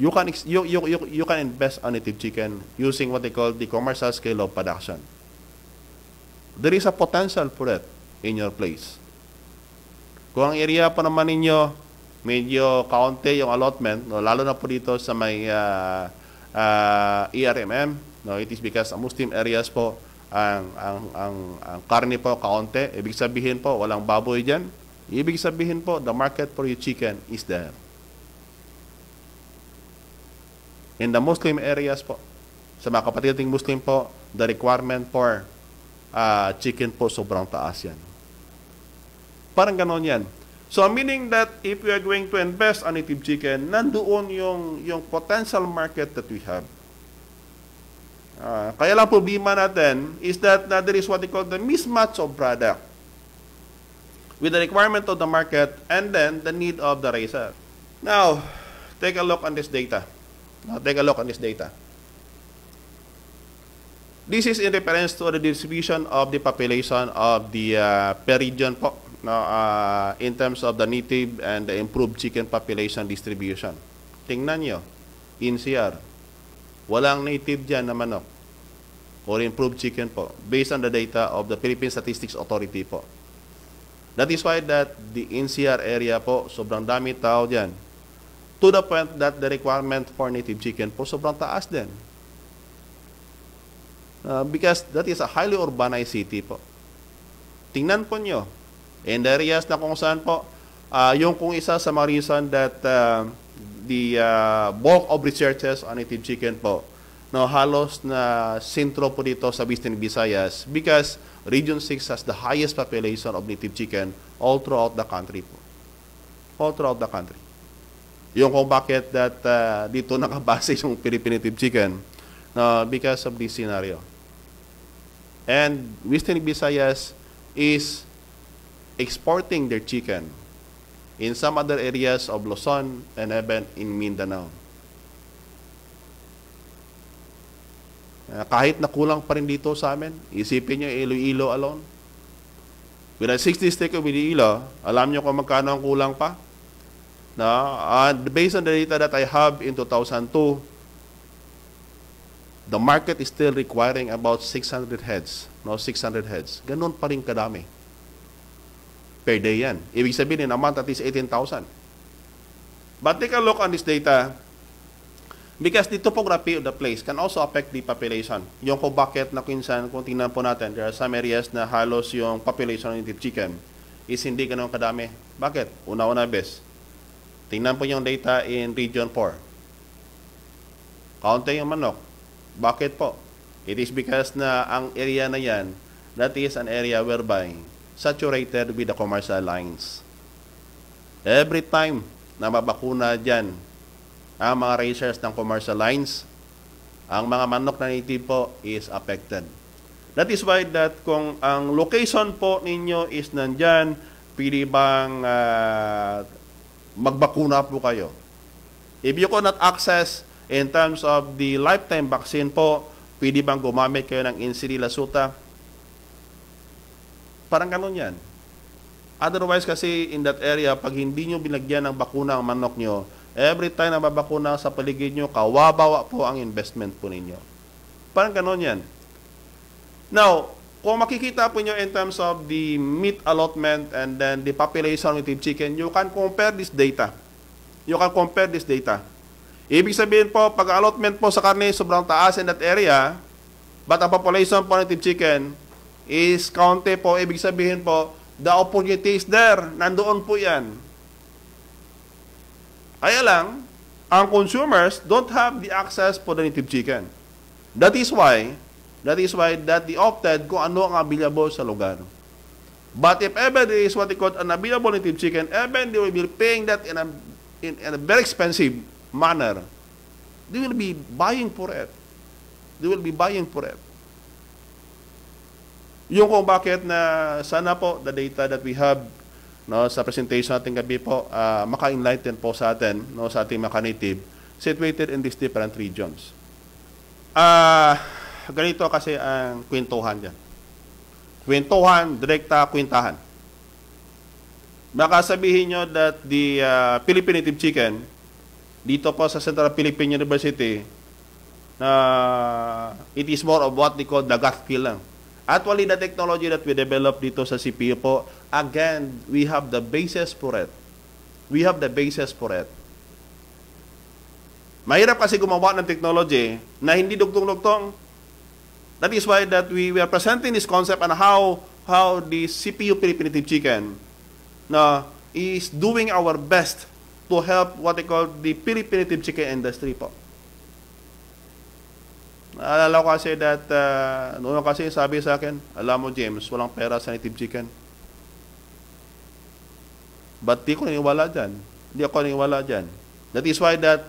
you can you, you, you, you can invest on native chicken using what they call the commercial scale of production. There is a potential for it in your place. Kung ang area pa naman ninyo, medyo kaunti yung allotment, no, lalo na po dito sa may uh, ah, uh, ah, ERMM, no, it is because ang Muslim areas po, ang, ang, ang, ang karne po kaunti, ibig sabihin po, walang baboy dyan. Ibig sabihin po, the market for your chicken is there. In the Muslim areas po, sa mga kapatid kapatiding Muslim po, the requirement for uh, chicken po sobrang taas yan. Parang ganon yan. So, meaning that if you are going to invest on native chicken, nandoon yung, yung potential market that we have. Uh, kaya lang problema natin is that uh, there is what they call the mismatch of product with the requirement of the market and then the need of the raiser. Now, take a look on this data. Now take a look on this data. This is in reference to the distribution of the population of the uh, per region po, no, uh, in terms of the native and the improved chicken population distribution. Tingnan nyo, NCR, walang native dyan na manok or improved chicken po based on the data of the Philippine Statistics Authority po. That is why that the NCR area po, sobrang dami tao dyan To the point that the requirement for native chicken po sobrang taas din. Uh, because that is a highly urbanized city po. Tingnan po nyo. In the areas na kung saan po, uh, yung kung isa sa mga reason that uh, the uh, bulk of researchers on native chicken po, no, halos na sentro po dito sa Western Visayas because Region 6 has the highest population of native chicken all throughout the country po. All throughout the country yung kung bakit that uh, dito nakabase yung Philippine chicken uh, because of this scenario. And Western Visayas is exporting their chicken in some other areas of Luzon and even in Mindanao. Uh, kahit kulang pa rin dito sa amin, isipin nyo Iloilo alone. With a 60 stick of Iloilo, alam nyo kung magkano ang kulang pa? No? And based on the data that I have in 2002, the market is still requiring about 600 heads. No, 600 heads. Ganun pa rin kadami. Per day yan. Ibig sabihin, in a month, at least 18,000. But take a look on this data because the topography of the place can also affect the population. Yung kung bakit na kinsan, kung tingnan po natin, there are some areas na halos yung population ng deep chicken is hindi ganun kadami. Bakit? Una-una best Tingnan po yung data in Region 4. Kaunti yung manok. Bakit po? It is because na ang area na yan, that is an area whereby saturated with the commercial lines. Every time na mabakuna dyan ang mga racers ng commercial lines, ang mga manok na native po is affected. That is why that kung ang location po ninyo is nandyan, pili bang uh, magbakuna po kayo. If you cannot access in terms of the lifetime vaccine po, pwede bang gumamit kayo ng Insilila Suta? Parang ganun yan. Otherwise kasi in that area, pag hindi nyo binagyan ng bakuna ang manok nyo, every time na mabakuna sa paligid nyo, kawabawa po ang investment po ninyo. Parang ganun yan. Now, kung makikita po nyo in terms of the meat allotment and then the population with chicken, you can compare this data. You can compare this data. Ibig sabihin po, pag allotment po sa karne sobrang taas in that area, but ang population po native chicken is county po, ibig sabihin po, the opportunity is there. Nandoon po yan. Kaya lang, ang consumers don't have the access for the native chicken. That is why That is why that the opted kung ano ang available sa lugar. But if ever there is what they call an available native chicken, even they will be paying that in a, in, in a very expensive manner. They will be buying for it. They will be buying for it. Yung kung bakit na sana po the data that we have no sa presentation natin gabi po uh, maka-enlighten po sa atin no sa ating mga native situated in these different regions. Ah uh, ganito kasi ang kwentuhan dyan. Kwentuhan, direkta kwentahan. Baka sabihin nyo that the uh, Philippine native chicken, dito po sa Central Philippine University, na uh, it is more of what they call the gut feeling. Actually, the technology that we developed dito sa CPU po, again, we have the basis for it. We have the basis for it. Mahirap kasi gumawa ng technology na hindi dugtong-dugtong. That is why that we, we are presenting this concept and how how the CPU Primitive Chicken na is doing our best to help what they call the Primitive Chicken industry po. Naalala ko kasi that, uh, noon kasi sabi sa akin, alam mo James, walang pera sa native chicken. But di ko naniwala dyan. Di ako naniwala dyan. That is why that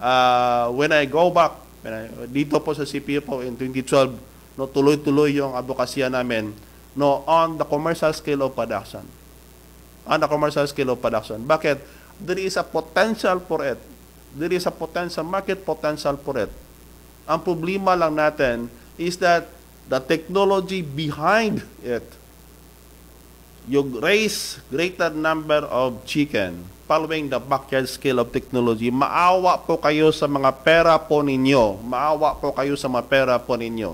uh, when I go back dito po sa CPU po in 2012, no, tuloy-tuloy yung advokasya namin no, on the commercial scale of production. On the commercial scale of production. Bakit? There is a potential for it. There is a potential, market potential for it. Ang problema lang natin is that the technology behind it, you raise greater number of chicken following the backyard scale of technology, maawa po kayo sa mga pera po ninyo. Maawa po kayo sa mga pera po ninyo.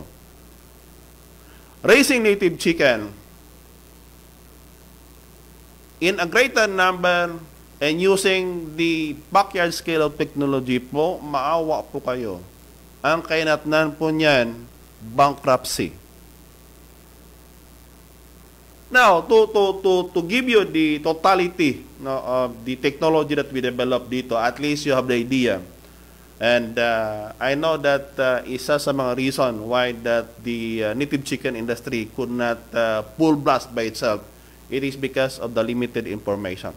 Raising native chicken in a greater number and using the backyard scale of technology po, maawa po kayo. Ang kainatnan po niyan, bankruptcy. Now, to, to, to, to give you the totality no, of the technology that we developed dito, at least you have the idea. And uh, I know that uh, isa sa mga reason why that the uh, native chicken industry could not uh, full blast by itself, it is because of the limited information.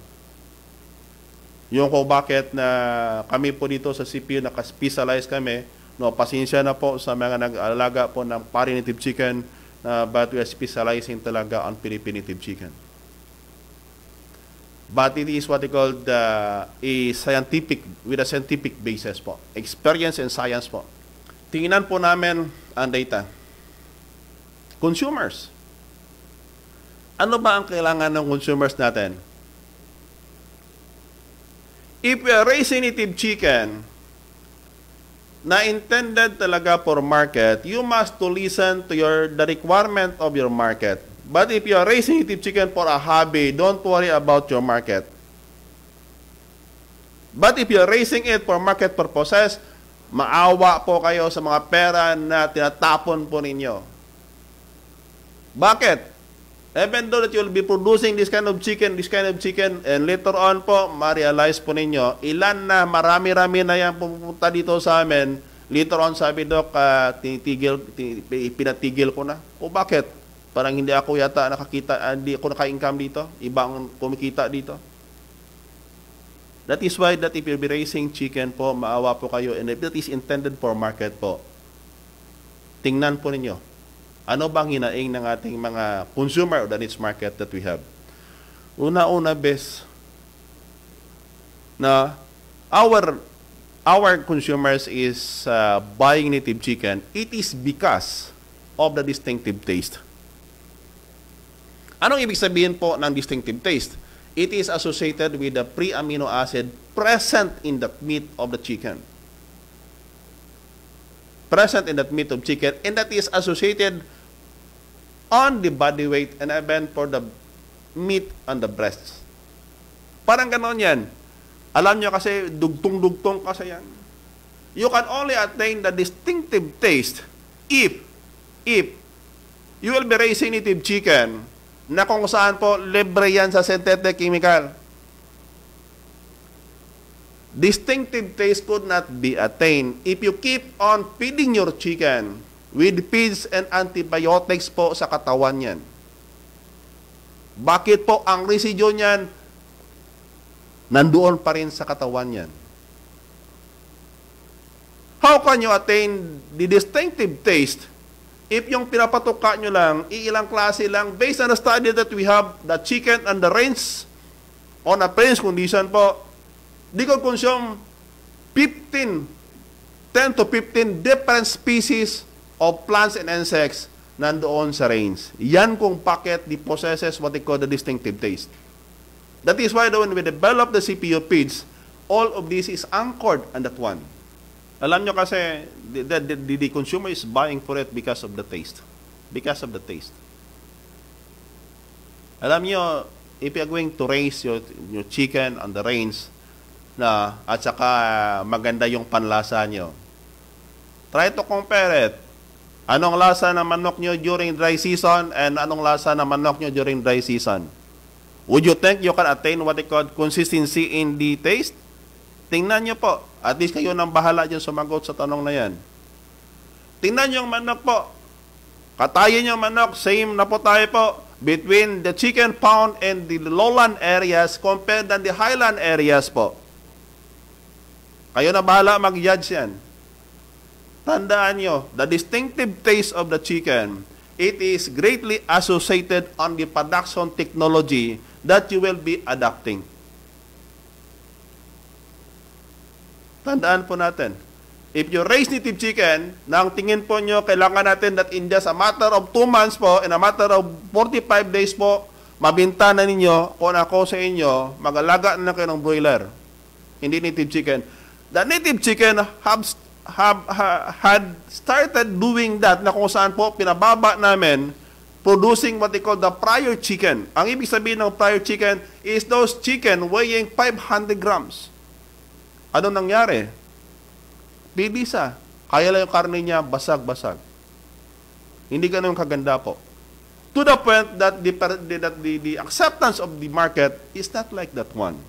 Yung kung bakit na kami po dito sa CPU naka-specialize kami, no, pasensya na po sa mga nag-alaga po ng native chicken, uh, ah, but we are specializing talaga on Filipinative chicken. But it is what they call the a scientific, with a scientific basis po. Experience and science po. Tingnan po namin ang data. Consumers. Ano ba ang kailangan ng consumers natin? If we are raising native chicken, na intended talaga for market, you must to listen to your the requirement of your market. But if you are raising native chicken for a hobby, don't worry about your market. But if you are raising it for market purposes, maawa po kayo sa mga pera na tinatapon po ninyo. Bakit? Even though that you'll be producing this kind of chicken, this kind of chicken, and later on po, ma-realize po ninyo, ilan na, marami-rami na yan pupunta dito sa amin. Later on, sabi Doc, uh, ah, tinitigil, pinatigil ko na. O bakit? Parang hindi ako yata nakakita, ah, hindi ako naka-income dito. Iba ang kumikita dito. That is why that if you'll be raising chicken po, maawa po kayo. And if that is intended for market po, tingnan po ninyo ano ba ang hinaing ng ating mga consumer or the needs market that we have? Una-una, best na our our consumers is uh, buying native chicken, it is because of the distinctive taste. Anong ibig sabihin po ng distinctive taste? It is associated with the pre-amino acid present in the meat of the chicken. Present in that meat of chicken and that is associated on the body weight and I bend for the meat on the breasts. Parang ganon yan. Alam nyo kasi, dugtong-dugtong kasi yan. You can only attain the distinctive taste if, if, you will be raising native chicken na kung saan po libre yan sa synthetic chemical. Distinctive taste could not be attained if you keep on feeding your chicken with feeds and antibiotics po sa katawan niyan. Bakit po ang residue niyan nandoon pa rin sa katawan niyan? How can you attain the distinctive taste if yung pinapatuka nyo lang, iilang klase lang, based on the study that we have, the chicken and the reins, on a range condition po, they could consume 15, 10 to 15 different species of plants and insects nandoon sa rains. Yan kung packet the possesses what they call the distinctive taste. That is why when we develop the CPU feeds, all of this is anchored on that one. Alam nyo kasi, the, the, the, the consumer is buying for it because of the taste. Because of the taste. Alam nyo, if you're going to raise your, your chicken on the rains, na at saka maganda yung panlasa nyo, try to compare it Anong lasa ng manok nyo during dry season and anong lasa ng manok nyo during dry season? Would you think you can attain what they call consistency in the taste? Tingnan nyo po. At least kayo nang bahala dyan sumagot sa tanong na yan. Tingnan nyo ang manok po. Katayin nyo manok. Same na po tayo po. Between the chicken pound and the lowland areas compared than the highland areas po. Kayo na bahala mag-judge yan. Tandaan nyo, the distinctive taste of the chicken, it is greatly associated on the production technology that you will be adapting. Tandaan po natin, if you raise native chicken, nang tingin po nyo, kailangan natin that in just a matter of 2 months po, in a matter of 45 days po, mabinta na ninyo, kung ano ako sa inyo, magalaga na kayo ng broiler. Hindi native chicken. The native chicken has have, ha, had started doing that na kung saan po pinababa namin producing what they call the prior chicken. Ang ibig sabihin ng prior chicken is those chicken weighing 500 grams. Ano nangyari? Bibisa. Kaya lang yung karne niya basag-basag. Hindi ganun kaganda po. To the point that the, that the, the acceptance of the market is not like that one.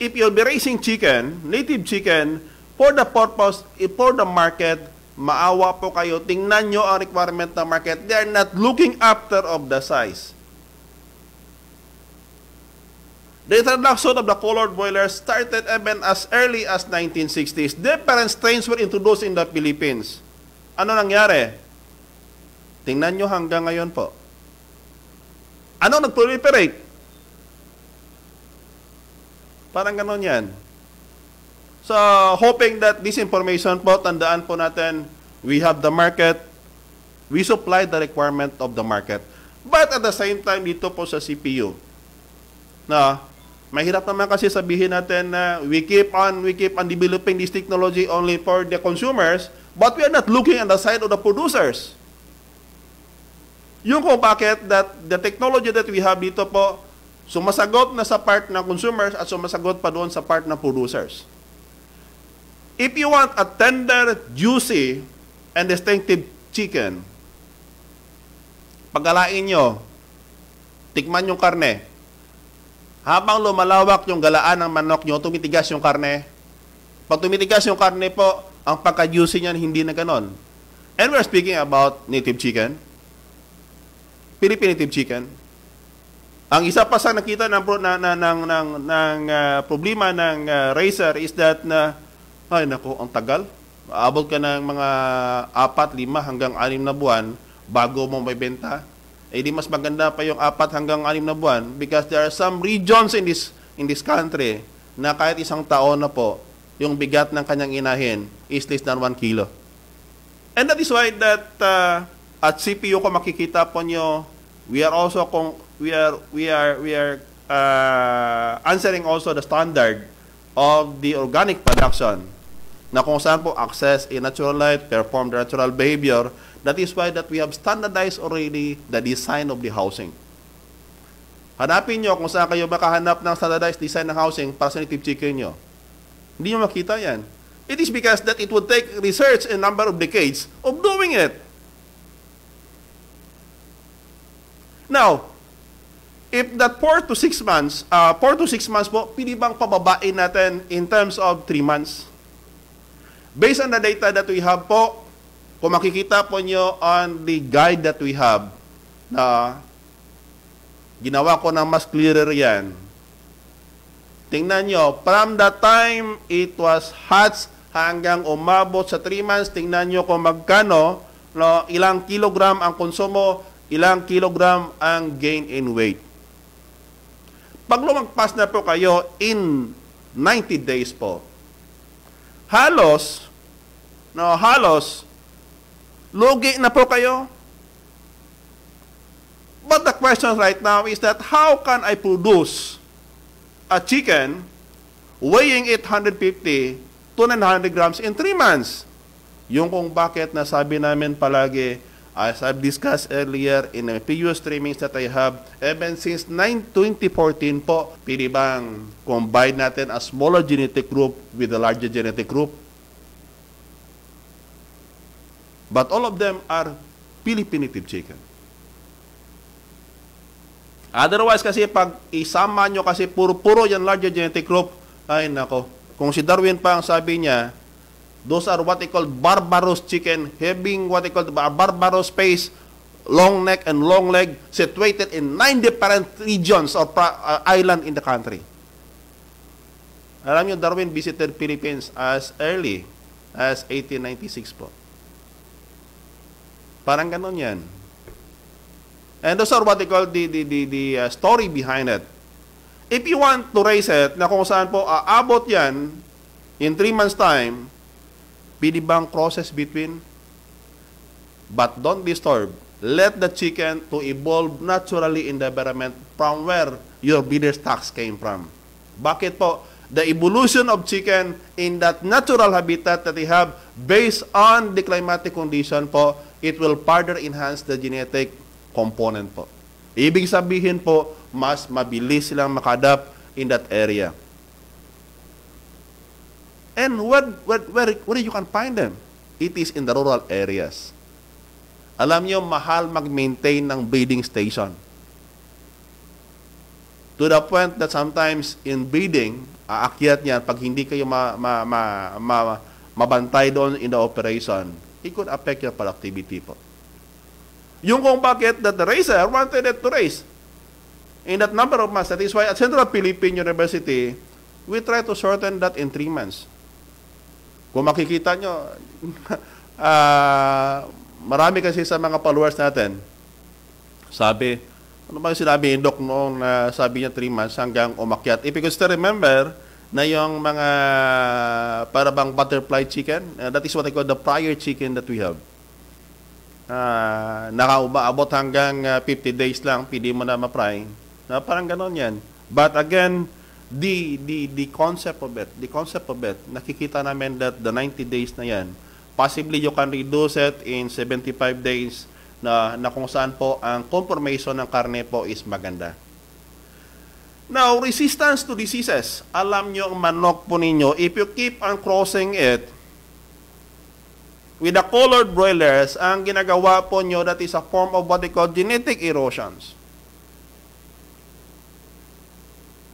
If you'll be raising chicken, native chicken, for the purpose, for the market, maawa po kayo. Tingnan nyo ang requirement ng market. They are not looking after of the size. The introduction of the colored boiler started even as early as 1960s. Different strains were introduced in the Philippines. Ano nangyari? Tingnan nyo hanggang ngayon po. Ano nag-proliferate? Parang ganon yan. So, hoping that this information po, tandaan po natin, we have the market, we supply the requirement of the market. But at the same time, dito po sa CPU, na mahirap naman kasi sabihin natin na we keep on, we keep on developing this technology only for the consumers, but we are not looking on the side of the producers. Yung kung bakit that the technology that we have dito po, sumasagot na sa part ng consumers at sumasagot pa doon sa part ng producers. If you want a tender, juicy, and distinctive chicken, pagalain nyo, tikman yung karne. Habang lumalawak yung galaan ng manok nyo, tumitigas yung karne. Pag tumitigas yung karne po, ang pagka-juicy niyan hindi na ganon. And we're speaking about native chicken. Philippine native chicken. Ang isa pa sa nakita ng, na, na, ng, ng, ng uh, problema ng uh, racer is that na uh, ay nako, ang tagal. Aabot ka ng mga apat, lima hanggang anim na buwan bago mo may benta. Eh di mas maganda pa yung apat hanggang anim na buwan because there are some regions in this in this country na kahit isang taon na po, yung bigat ng kanyang inahin is less than 1 kilo. And that is why that uh, at CPU ko makikita po nyo, we are also kung we are we are we are uh, answering also the standard of the organic production na kung saan po access in natural light, perform the natural behavior. That is why that we have standardized already the design of the housing. Hanapin nyo kung saan kayo makahanap ng standardized design ng housing para sa native chicken nyo. Hindi nyo makita yan. It is because that it would take research and number of decades of doing it. Now, if that 4 to 6 months, uh, ah, 4 to 6 months po, pili bang pababain natin in terms of 3 months? Based on the data that we have po, kung makikita po nyo on the guide that we have, na ginawa ko na mas clearer yan. Tingnan nyo, from the time it was hatched hanggang umabot sa 3 months, tingnan nyo kung magkano, no, ilang kilogram ang konsumo, ilang kilogram ang gain in weight. Pag lumagpas na po kayo in 90 days po, halos, no, halos, lugi na po kayo. But the question right now is that how can I produce a chicken weighing 850 to 900 grams in 3 months? Yung kung bakit nasabi namin palagi, As I've discussed earlier in the few streamings that I have, even since 9, 2014 po, pili bang combine natin a smaller genetic group with a larger genetic group? But all of them are Philippinative chicken. Otherwise kasi pag isama nyo kasi puro-puro yan larger genetic group, ay nako, kung si Darwin pa ang sabi niya, Those are what they call barbarous chicken, having what they call the barbaros face, long neck and long leg, situated in nine different regions or uh, island in the country. Alam nyo, Darwin visited Philippines as early as 1896 po. Parang ganun yan. And those are what they call the, the, the, the uh, story behind it. If you want to raise it, na kung saan po aabot yan in 3 months time, binibang crosses between but don't disturb. Let the chicken to evolve naturally in the environment from where your breeder stocks came from. Bakit po? The evolution of chicken in that natural habitat that they have based on the climatic condition po, it will further enhance the genetic component po. Ibig sabihin po, mas mabilis silang makadap in that area. And where, where, where, where you can find them? It is in the rural areas. Alam niyo, mahal mag-maintain ng breeding station. To the point that sometimes in breeding, aakyat niyan, pag hindi kayo ma, ma, ma, ma, mabantay doon in the operation, it could affect your productivity po. Yung kung bakit that the racer wanted it to race. In that number of months, that is why at Central Philippine University, we try to shorten that in three months. Kung makikita nyo, uh, marami kasi sa mga followers natin, sabi, ano ba yung sinabi yung Doc noong na uh, sabi niya 3 months hanggang umakyat? If you could still remember na yung mga parabang butterfly chicken, uh, that is what I call the prior chicken that we have. Uh, ah, nakaabot hanggang uh, ah, 50 days lang, pwede mo na ma-fry. Na uh, parang ganon yan. But again, the, the, the concept of it, the concept of it, nakikita namin that the 90 days na yan, possibly you can reduce it in 75 days na, na kung saan po ang conformation ng karne po is maganda. Now, resistance to diseases. Alam nyo ang manok po ninyo, if you keep on crossing it, with the colored broilers, ang ginagawa po nyo, that is a form of what they call genetic erosions.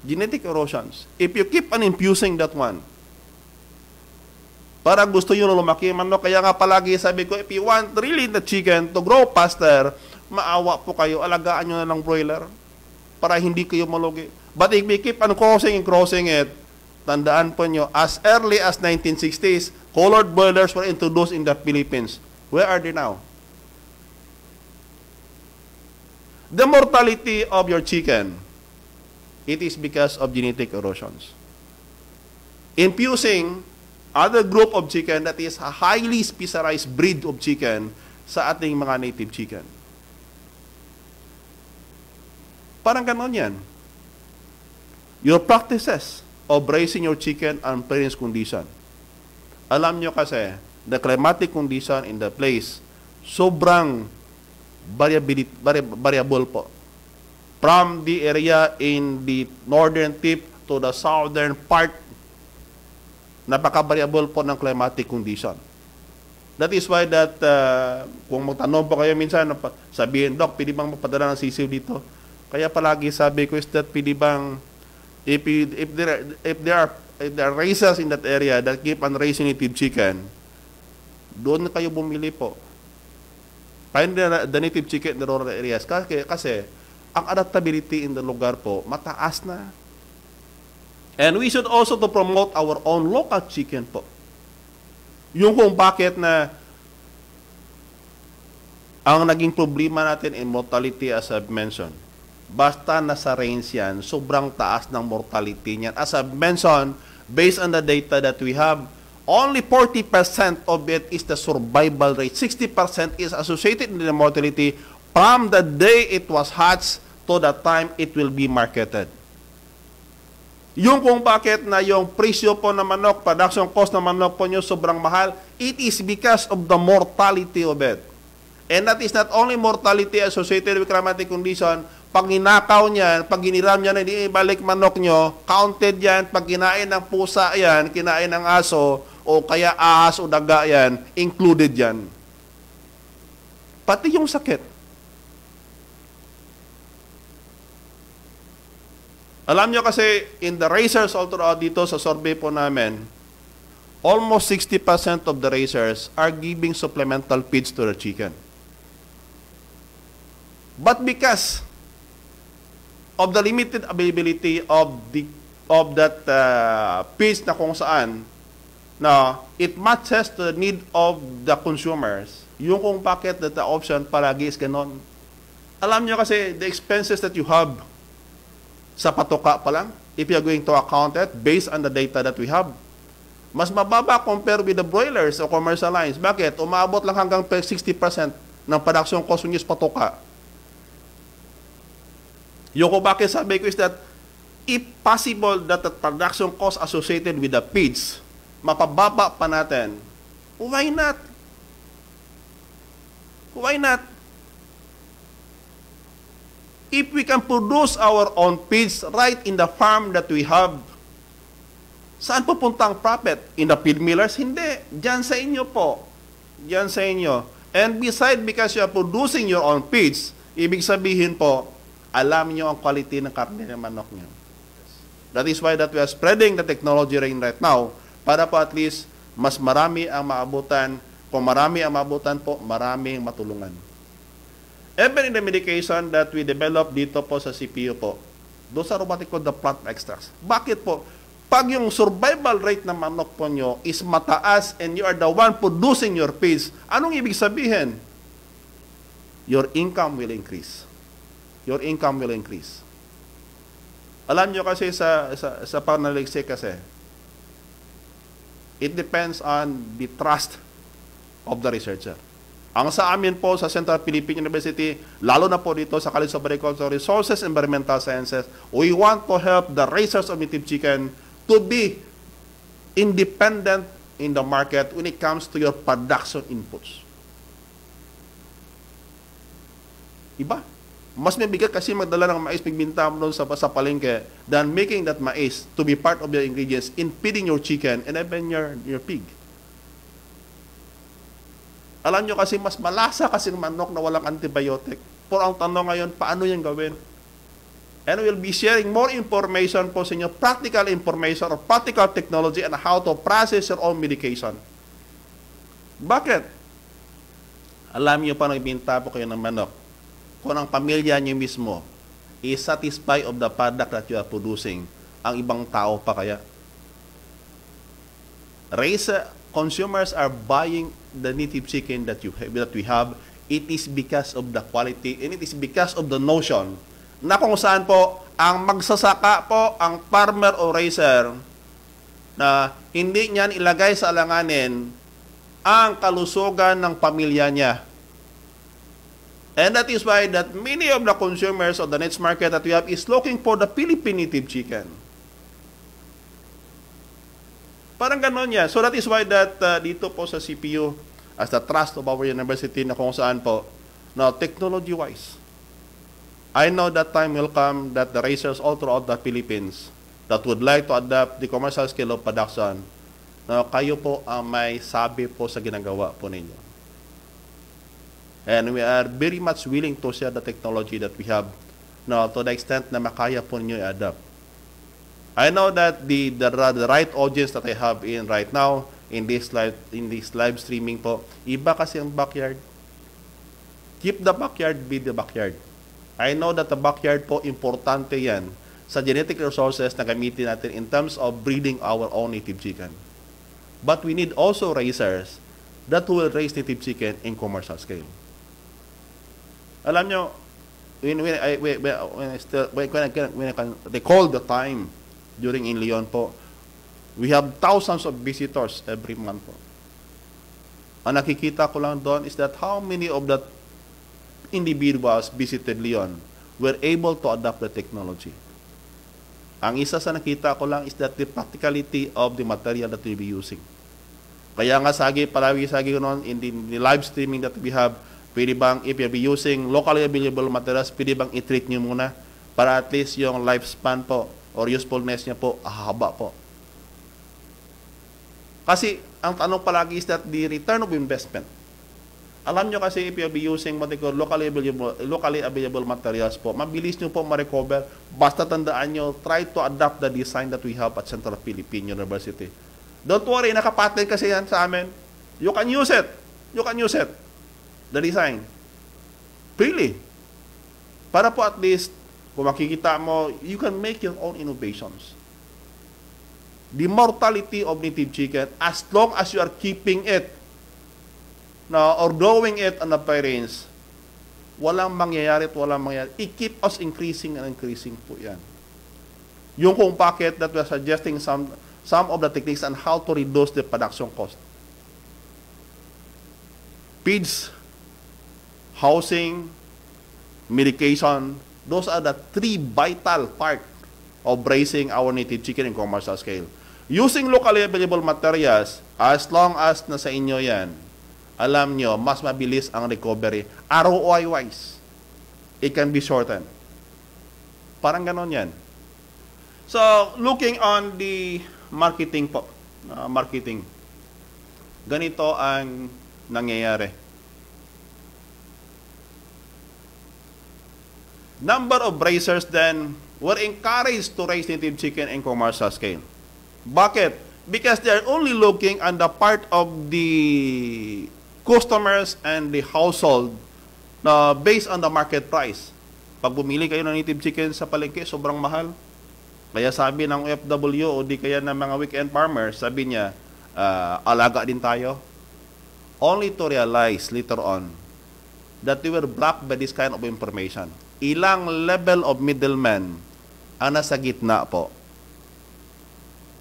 genetic erosions. If you keep on infusing that one, para gusto nyo na lumaki man. No? Kaya nga palagi sabi ko, if you want really the chicken to grow faster, maawa po kayo, alagaan nyo na lang broiler para hindi kayo malugi. But if you keep on crossing and crossing it, tandaan po nyo, as early as 1960s, colored boilers were introduced in the Philippines. Where are they now? The mortality of your chicken it is because of genetic erosions. Infusing other group of chicken that is a highly specialized breed of chicken sa ating mga native chicken. Parang ganon yan. Your practices of raising your chicken and parents condition. Alam nyo kasi, the climatic condition in the place, sobrang variability, variable po from the area in the northern tip to the southern part, napaka-variable po ng climatic condition. That is why that, uh, kung magtanong po kayo minsan, sabihin, Doc, pwede bang magpadala ng sisiw dito? Kaya palagi sabi ko is that pwede bang, if, if, there, if, there are, if there are races in that area that keep on raising native chicken, doon kayo bumili po. Find the, the native chicken in the rural areas. Kasi, kasi ang adaptability in the lugar po, mataas na. And we should also to promote our own local chicken po. Yung kung bakit na ang naging problema natin in mortality as I've mentioned, basta nasa range yan, sobrang taas ng mortality niyan. As I've mentioned, based on the data that we have, only 40% of it is the survival rate. 60% is associated with the mortality from the day it was hatched to the time it will be marketed. Yung kung bakit na yung presyo po ng manok, production cost ng manok po nyo sobrang mahal, it is because of the mortality of it. And that is not only mortality associated with climatic condition, pag ninakaw niyan, pag giniram niyan, hindi ibalik manok nyo, counted yan, pag kinain ng pusa yan, kinain ng aso, o kaya ahas o daga yan, included yan. Pati yung sakit. Alam nyo kasi, in the racers all throughout dito sa survey po namin, almost 60% of the racers are giving supplemental feeds to the chicken. But because of the limited availability of the of that uh, feeds na kung saan na it matches the need of the consumers, yung kung bakit that the option palagi is ganon. Alam nyo kasi, the expenses that you have sa patoka pa lang, if you are going to account it based on the data that we have, mas mababa compare with the broilers o commercial lines. Bakit? Umabot lang hanggang 60% ng production cost ng patoka. Yung ko bakit sabi ko is that if possible that the production cost associated with the feeds, mapababa pa natin, why not? Why not? if we can produce our own fields right in the farm that we have, saan pupunta ang profit? In the field millers? Hindi. Diyan sa inyo po. Diyan sa inyo. And beside, because you are producing your own feeds, ibig sabihin po, alam niyo ang quality ng karne ng manok niyo. That is why that we are spreading the technology rin right now para po at least mas marami ang maabutan. Kung marami ang maabutan po, maraming matulungan. Even in the medication that we develop dito po sa CPU po, do sa robotic ko, the plant extracts. Bakit po? Pag yung survival rate ng manok po nyo is mataas and you are the one producing your feeds, anong ibig sabihin? Your income will increase. Your income will increase. Alam nyo kasi sa, sa, sa panaliksi kasi, it depends on the trust of the researcher. Ang sa amin po sa Central Philippine University, lalo na po dito sa College of Agricultural Resources Environmental Sciences, we want to help the raisers of native chicken to be independent in the market when it comes to your production inputs. Iba. Mas may bigat kasi magdala ng mais pagbinta mo sa, sa palengke than making that mais to be part of your ingredients in feeding your chicken and even your, your pig. Alam nyo kasi mas malasa kasing manok na walang antibiotic. Pero ang tanong ngayon, paano yan gawin? And we'll be sharing more information po sa inyo, practical information or practical technology and how to process your own medication. Bakit? Alam niyo pa nagbinta po kayo ng manok. Kung ang pamilya niyo mismo is satisfied of the product that you are producing, ang ibang tao pa kaya? Raise, consumers are buying the native chicken that you have, that we have, it is because of the quality and it is because of the notion na kung saan po ang magsasaka po ang farmer o raiser na hindi niya ilagay sa alanganin ang kalusugan ng pamilya niya. And that is why that many of the consumers of the next market that we have is looking for the Philippine native chicken. Parang ganon yan. So that is why that uh, dito po sa CPU, as the trust of our university na kung saan po, now technology-wise, I know that time will come that the racers all throughout the Philippines that would like to adapt the commercial scale of production, now kayo po ang may sabi po sa ginagawa po ninyo. And we are very much willing to share the technology that we have now to the extent na makaya po ninyo i-adapt. I know that the, the, the right audience that I have in right now, in this live, in this live streaming po, iba kasi ang backyard. Keep the backyard, be the backyard. I know that the backyard po, importante yan sa genetic resources na gamitin natin in terms of breeding our own native chicken. But we need also raisers that will raise native chicken in commercial scale. Alam nyo, when, when, I, when, when, I still, when, when, I, when I can recall the time during in Leon po. We have thousands of visitors every month po. Ang nakikita ko lang doon is that how many of that individuals visited Leon were able to adapt the technology. Ang isa sa nakita ko lang is that the practicality of the material that we'll be using. Kaya nga sagi, palagi sagi ko noon, in the, in the live streaming that we have, pwede bang if you'll be using locally available materials, pwede bang i-treat nyo muna para at least yung lifespan po or usefulness niya po, ahaba po. Kasi ang tanong palagi is that the return of investment. Alam nyo kasi if you'll be using what they call locally available, locally available materials po, mabilis nyo po ma-recover. Basta tandaan nyo, try to adapt the design that we have at Central Philippine University. Don't worry, nakapatent kasi yan sa amin. You can use it. You can use it. The design. Really. Para po at least kung makikita mo, you can make your own innovations. The mortality of native chicken, as long as you are keeping it na or growing it on appearance, walang mangyayari at walang mangyayari. It keep us increasing and increasing po yan. Yung kung packet that we are suggesting some, some of the techniques on how to reduce the production cost. Feeds, housing, medication, Those are the three vital part of raising our native chicken in commercial scale. Using locally available materials, as long as nasa inyo yan, alam nyo, mas mabilis ang recovery. ROI-wise, it can be shortened. Parang ganon yan. So, looking on the marketing po, uh, marketing, ganito ang nangyayari Number of raisers then were encouraged to raise native chicken in commercial scale. Bakit? Because they are only looking on the part of the customers and the household na based on the market price. Pag bumili kayo ng native chicken sa palengke, sobrang mahal. Kaya sabi ng OFW o di kaya ng mga weekend farmers, sabi niya, uh, alaga din tayo. Only to realize later on that they were blocked by this kind of information ilang level of middlemen ang nasa gitna po.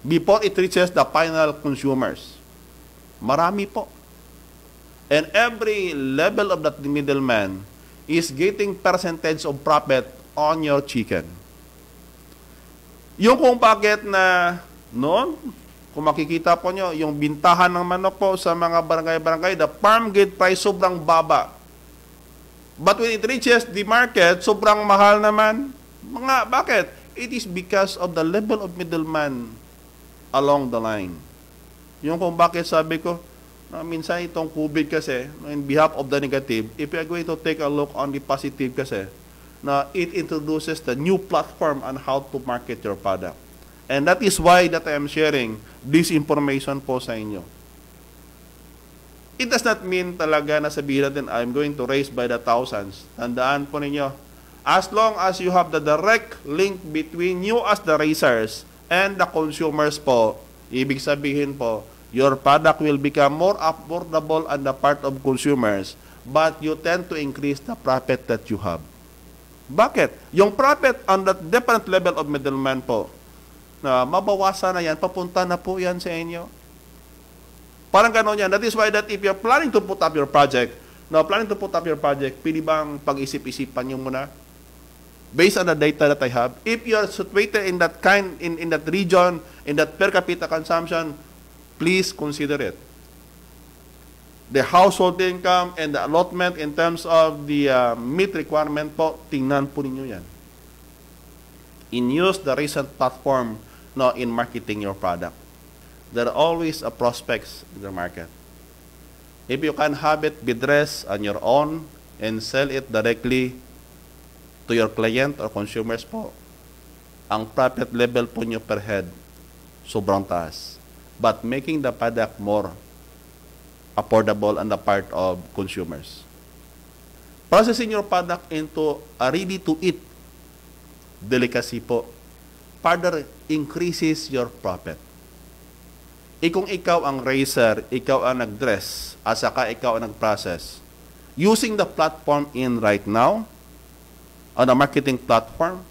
Before it reaches the final consumers. Marami po. And every level of that middleman is getting percentage of profit on your chicken. Yung kung bakit na noon, kung makikita po nyo, yung bintahan ng manok po sa mga barangay-barangay, the farm gate price sobrang baba But when it reaches the market, sobrang mahal naman. Mga, bakit? It is because of the level of middleman along the line. Yung kung bakit sabi ko, na ah, minsan itong COVID kasi, in behalf of the negative, if you are going to take a look on the positive kasi, na it introduces the new platform on how to market your product. And that is why that I am sharing this information po sa inyo. It does not mean talaga na sabihin natin, I'm going to raise by the thousands. Tandaan po ninyo, as long as you have the direct link between you as the raisers and the consumers po, ibig sabihin po, your product will become more affordable on the part of consumers, but you tend to increase the profit that you have. Bakit? Yung profit on that different level of middleman po, na mabawasan na yan, papunta na po yan sa inyo. Parang gano'n yan. That is why that if you're planning to put up your project, now planning to put up your project, pili bang pag-isip-isipan nyo muna? Based on the data that I have, if you are situated in that kind, in, in that region, in that per capita consumption, please consider it. The household income and the allotment in terms of the uh, meat requirement po, tingnan po ninyo yan. In use the recent platform no, in marketing your product there are always a prospects in the market. If you can have it be dressed on your own and sell it directly to your client or consumers po, ang profit level po nyo per head, sobrang taas. But making the product more affordable on the part of consumers. Processing your product into a ready-to-eat delicacy po further increases your profit. Eh kung ikaw ang racer, ikaw ang nag-dress, at saka ikaw ang nag-process, using the platform in right now, on a marketing platform,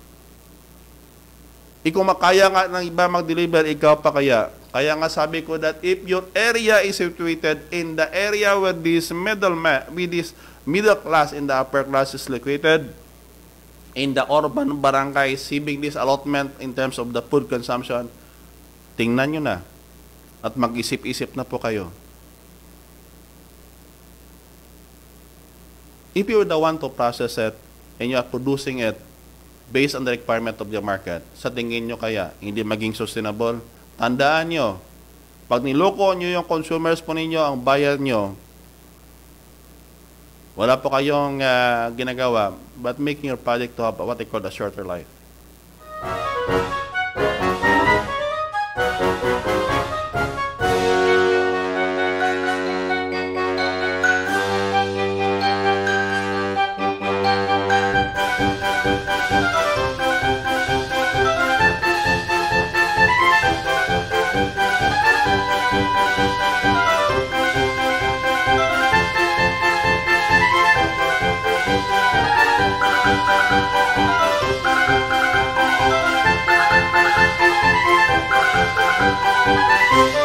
eh makaya nga ng iba mag-deliver, ikaw pa kaya. Kaya nga sabi ko that if your area is situated in the area where this middle, with this middle class in the upper class is located, in the urban barangay, saving this allotment in terms of the food consumption, tingnan nyo na at mag-isip-isip na po kayo. If you're the one to process it and you are producing it based on the requirement of the market, sa tingin nyo kaya hindi maging sustainable, tandaan nyo, pag niloko nyo yung consumers po ninyo, ang buyer nyo, wala po kayong uh, ginagawa but making your project to have what they call a shorter life. Música